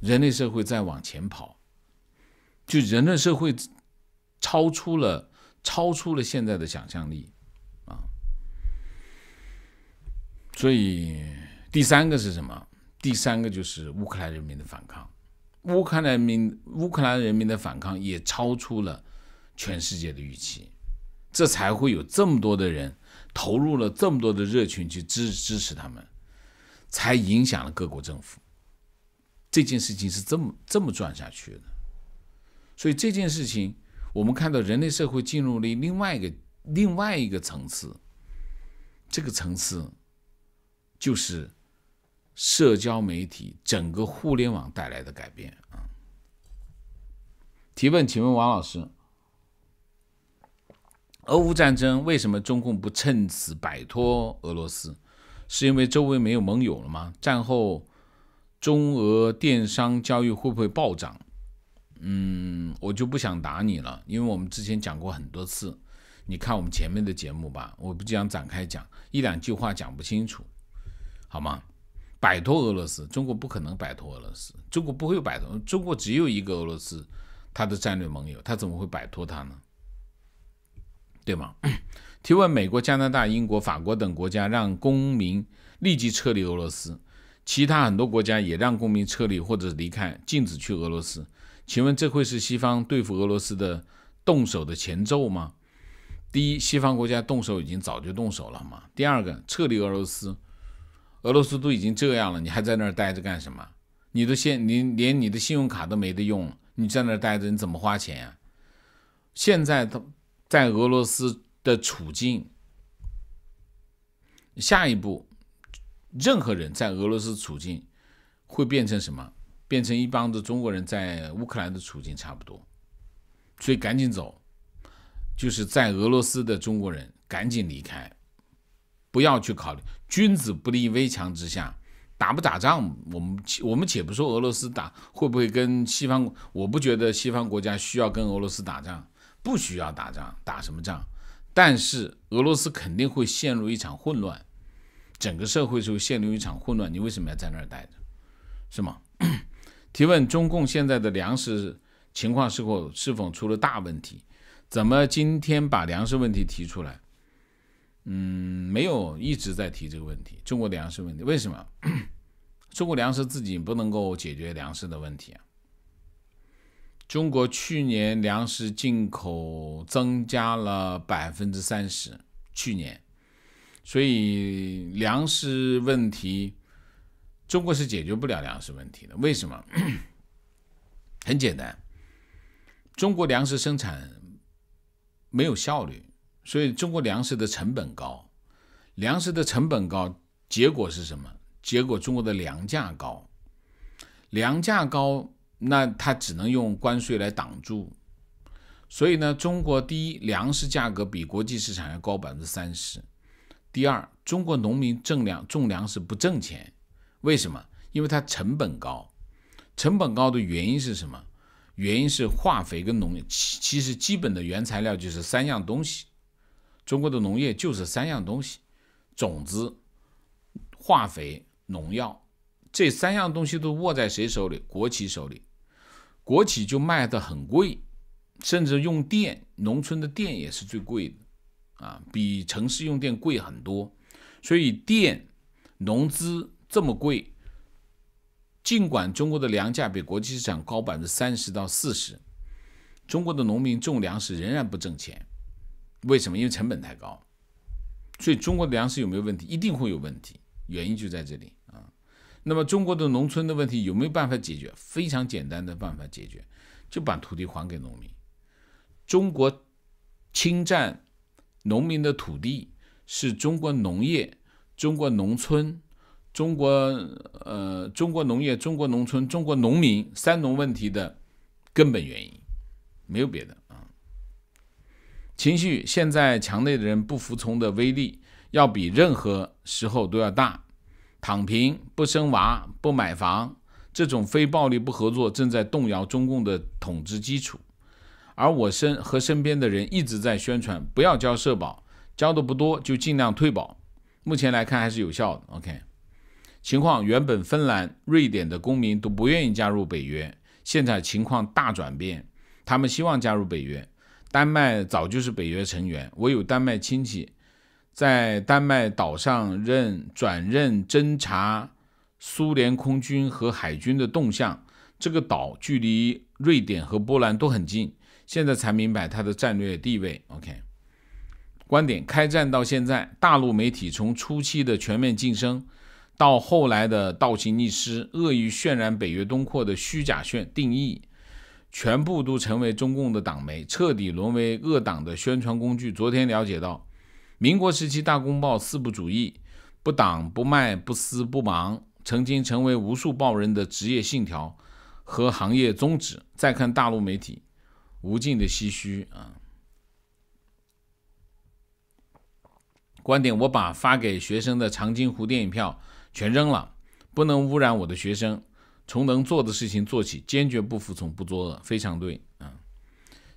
人类社会在往前跑，就人类社会超出了超出了现在的想象力啊！所以第三个是什么？第三个就是乌克兰人民的反抗。乌克兰民乌克兰人民的反抗也超出了全世界的预期，这才会有这么多的人投入了这么多的热情去支支持他们，才影响了各国政府。这件事情是这么这么转下去的，所以这件事情我们看到人类社会进入了另外一个另外一个层次，这个层次就是社交媒体整个互联网带来的改变啊。提问，请问王老师，俄乌战争为什么中共不趁此摆脱俄罗斯？是因为周围没有盟友了吗？战后。中俄电商交易会不会暴涨？嗯，我就不想打你了，因为我们之前讲过很多次。你看我们前面的节目吧，我不想展开讲，一两句话讲不清楚，好吗？摆脱俄罗斯，中国不可能摆脱俄罗斯，中国不会摆脱，中国只有一个俄罗斯，他的战略盟友，他怎么会摆脱他呢？对吗？提问：美国、加拿大、英国、法国等国家让公民立即撤离俄罗斯。其他很多国家也让公民撤离或者离开，禁止去俄罗斯。请问这会是西方对付俄罗斯的动手的前奏吗？第一，西方国家动手已经早就动手了嘛。第二个，撤离俄罗斯，俄罗斯都已经这样了，你还在那儿待着干什么？你的现你连你的信用卡都没得用，你在那儿待着你怎么花钱呀？现在他在俄罗斯的处境，下一步。任何人在俄罗斯处境会变成什么？变成一帮的中国人在乌克兰的处境差不多，所以赶紧走，就是在俄罗斯的中国人赶紧离开，不要去考虑君子不立危墙之下。打不打仗，我们我们且不说俄罗斯打会不会跟西方，我不觉得西方国家需要跟俄罗斯打仗，不需要打仗，打什么仗？但是俄罗斯肯定会陷入一场混乱。整个社会就陷入一场混乱，你为什么要在那儿待着，是吗？提问：中共现在的粮食情况是否是否出了大问题？怎么今天把粮食问题提出来？嗯，没有一直在提这个问题。中国粮食问题为什么？中国粮食自己不能够解决粮食的问题啊？中国去年粮食进口增加了百分之三十，去年。所以粮食问题，中国是解决不了粮食问题的。为什么？很简单，中国粮食生产没有效率，所以中国粮食的成本高。粮食的成本高，结果是什么？结果中国的粮价高，粮价高，那它只能用关税来挡住。所以呢，中国第一粮食价格比国际市场要高百分之三十。第二，中国农民挣粮种粮食不挣钱，为什么？因为它成本高。成本高的原因是什么？原因是化肥跟农，其其实基本的原材料就是三样东西。中国的农业就是三样东西：种子、化肥、农药。这三样东西都握在谁手里？国企手里。国企就卖的很贵，甚至用电，农村的电也是最贵的。啊，比城市用电贵很多，所以电融资这么贵。尽管中国的粮价比国际市场高百分之三十到四十，中国的农民种粮食仍然不挣钱。为什么？因为成本太高。所以中国的粮食有没有问题？一定会有问题，原因就在这里啊。那么中国的农村的问题有没有办法解决？非常简单的办法解决，就把土地还给农民。中国侵占。农民的土地是中国农业、中国农村、中国呃中国农业、中国农村、中国农民“三农”问题的根本原因，没有别的啊。情绪现在墙内的人不服从的威力要比任何时候都要大，躺平、不生娃、不买房，这种非暴力不合作正在动摇中共的统治基础。而我身和身边的人一直在宣传，不要交社保，交的不多就尽量退保。目前来看还是有效的。OK，情况原本芬兰、瑞典的公民都不愿意加入北约，现在情况大转变，他们希望加入北约。丹麦早就是北约成员，我有丹麦亲戚在丹麦岛上任转任侦察苏联空军和海军的动向。这个岛距离瑞典和波兰都很近。现在才明白它的战略地位。OK，观点开战到现在，大陆媒体从初期的全面晋升，到后来的倒行逆施、恶意渲染北约东扩的虚假宣定义，全部都成为中共的党媒，彻底沦为恶党的宣传工具。昨天了解到，民国时期《大公报》四不主义——不党、不卖、不私、不盲，曾经成为无数报人的职业信条和行业宗旨。再看大陆媒体。无尽的唏嘘啊！观点：我把发给学生的长津湖电影票全扔了，不能污染我的学生。从能做的事情做起，坚决不服从，不作恶，非常对啊！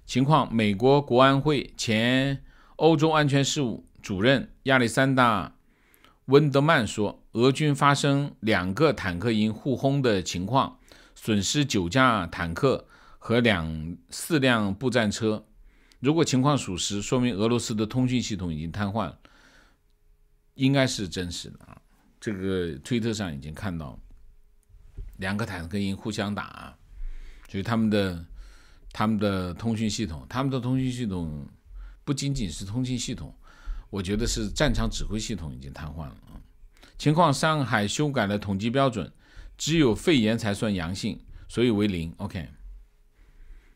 情况：美国国安会前欧洲安全事务主任亚历山大·温德曼说，俄军发生两个坦克营互轰的情况，损失九架坦克。和两四辆步战车，如果情况属实，说明俄罗斯的通讯系统已经瘫痪了，应该是真实的啊。这个推特上已经看到两个坦克营互相打，所以他们的他们的通讯系统，他们的通讯系统不仅仅是通讯系统，我觉得是战场指挥系统已经瘫痪了啊。情况上海修改了统计标准，只有肺炎才算阳性，所以为零。OK。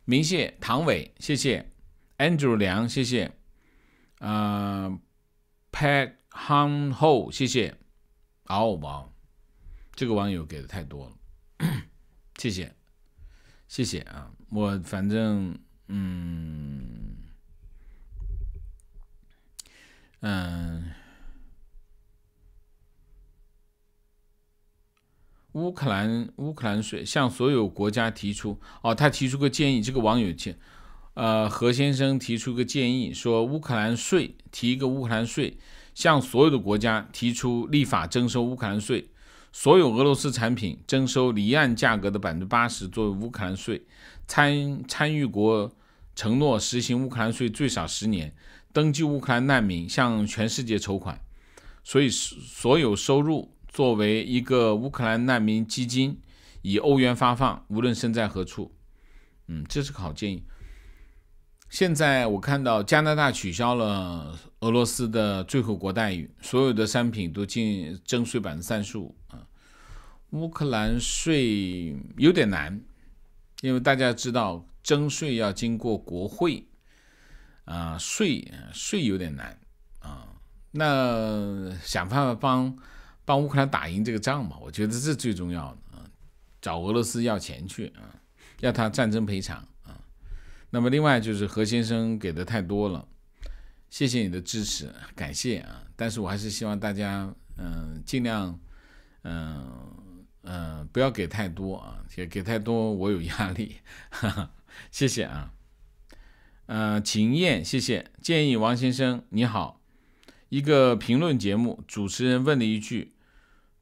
明谢唐伟，谢谢，Andrew 梁，谢谢，啊，Pat Han Ho，谢谢，嗷嗷，这个网友给的太多了，谢谢，谢谢啊，我反正，嗯，嗯。乌克兰乌克兰税向所有国家提出哦，他提出个建议，这个网友建，呃，何先生提出个建议，说乌克兰税提一个乌克兰税，向所有的国家提出立法征收乌克兰税，所有俄罗斯产品征收离岸价格的百分之八十作为乌克兰税，参参与国承诺实行乌克兰税最少十年，登记乌克兰难民，向全世界筹款，所以所有收入。作为一个乌克兰难民基金，以欧元发放，无论身在何处，嗯，这是个好建议。现在我看到加拿大取消了俄罗斯的最后国待遇，所有的商品都进征税百分之三十五啊。乌克兰税有点难，因为大家知道征税要经过国会啊，税税有点难啊。那想办法帮。帮乌克兰打赢这个仗嘛，我觉得这最重要的啊，找俄罗斯要钱去啊，要他战争赔偿啊。那么另外就是何先生给的太多了，谢谢你的支持，感谢啊。但是我还是希望大家嗯尽量嗯嗯不要给太多啊，给给太多我有压力。哈哈，谢谢啊。嗯，秦燕，谢谢建议。王先生你好，一个评论节目主持人问了一句。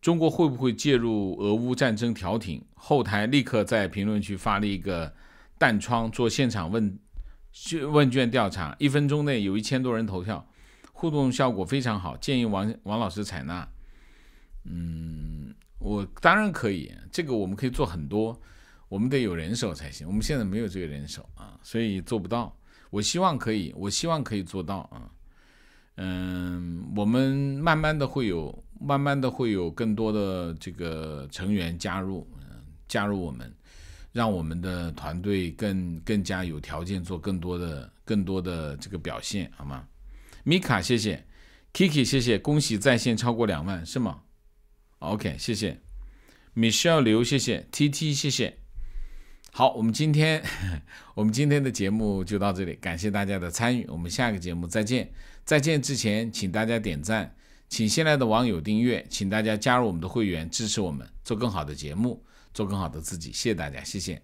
中国会不会介入俄乌战争调停？后台立刻在评论区发了一个弹窗，做现场问卷问卷调查，一分钟内有一千多人投票，互动效果非常好，建议王王老师采纳。嗯，我当然可以，这个我们可以做很多，我们得有人手才行，我们现在没有这个人手啊，所以做不到。我希望可以，我希望可以做到啊。嗯，我们慢慢的会有。慢慢的会有更多的这个成员加入，加入我们，让我们的团队更更加有条件做更多的更多的这个表现，好吗？米卡，谢谢，Kiki，谢谢，恭喜在线超过两万，是吗？OK，谢谢，Michelle 刘，谢谢，TT，谢谢。好，我们今天 我们今天的节目就到这里，感谢大家的参与，我们下个节目再见。再见之前，请大家点赞。请新来的网友订阅，请大家加入我们的会员，支持我们，做更好的节目，做更好的自己。谢谢大家，谢谢。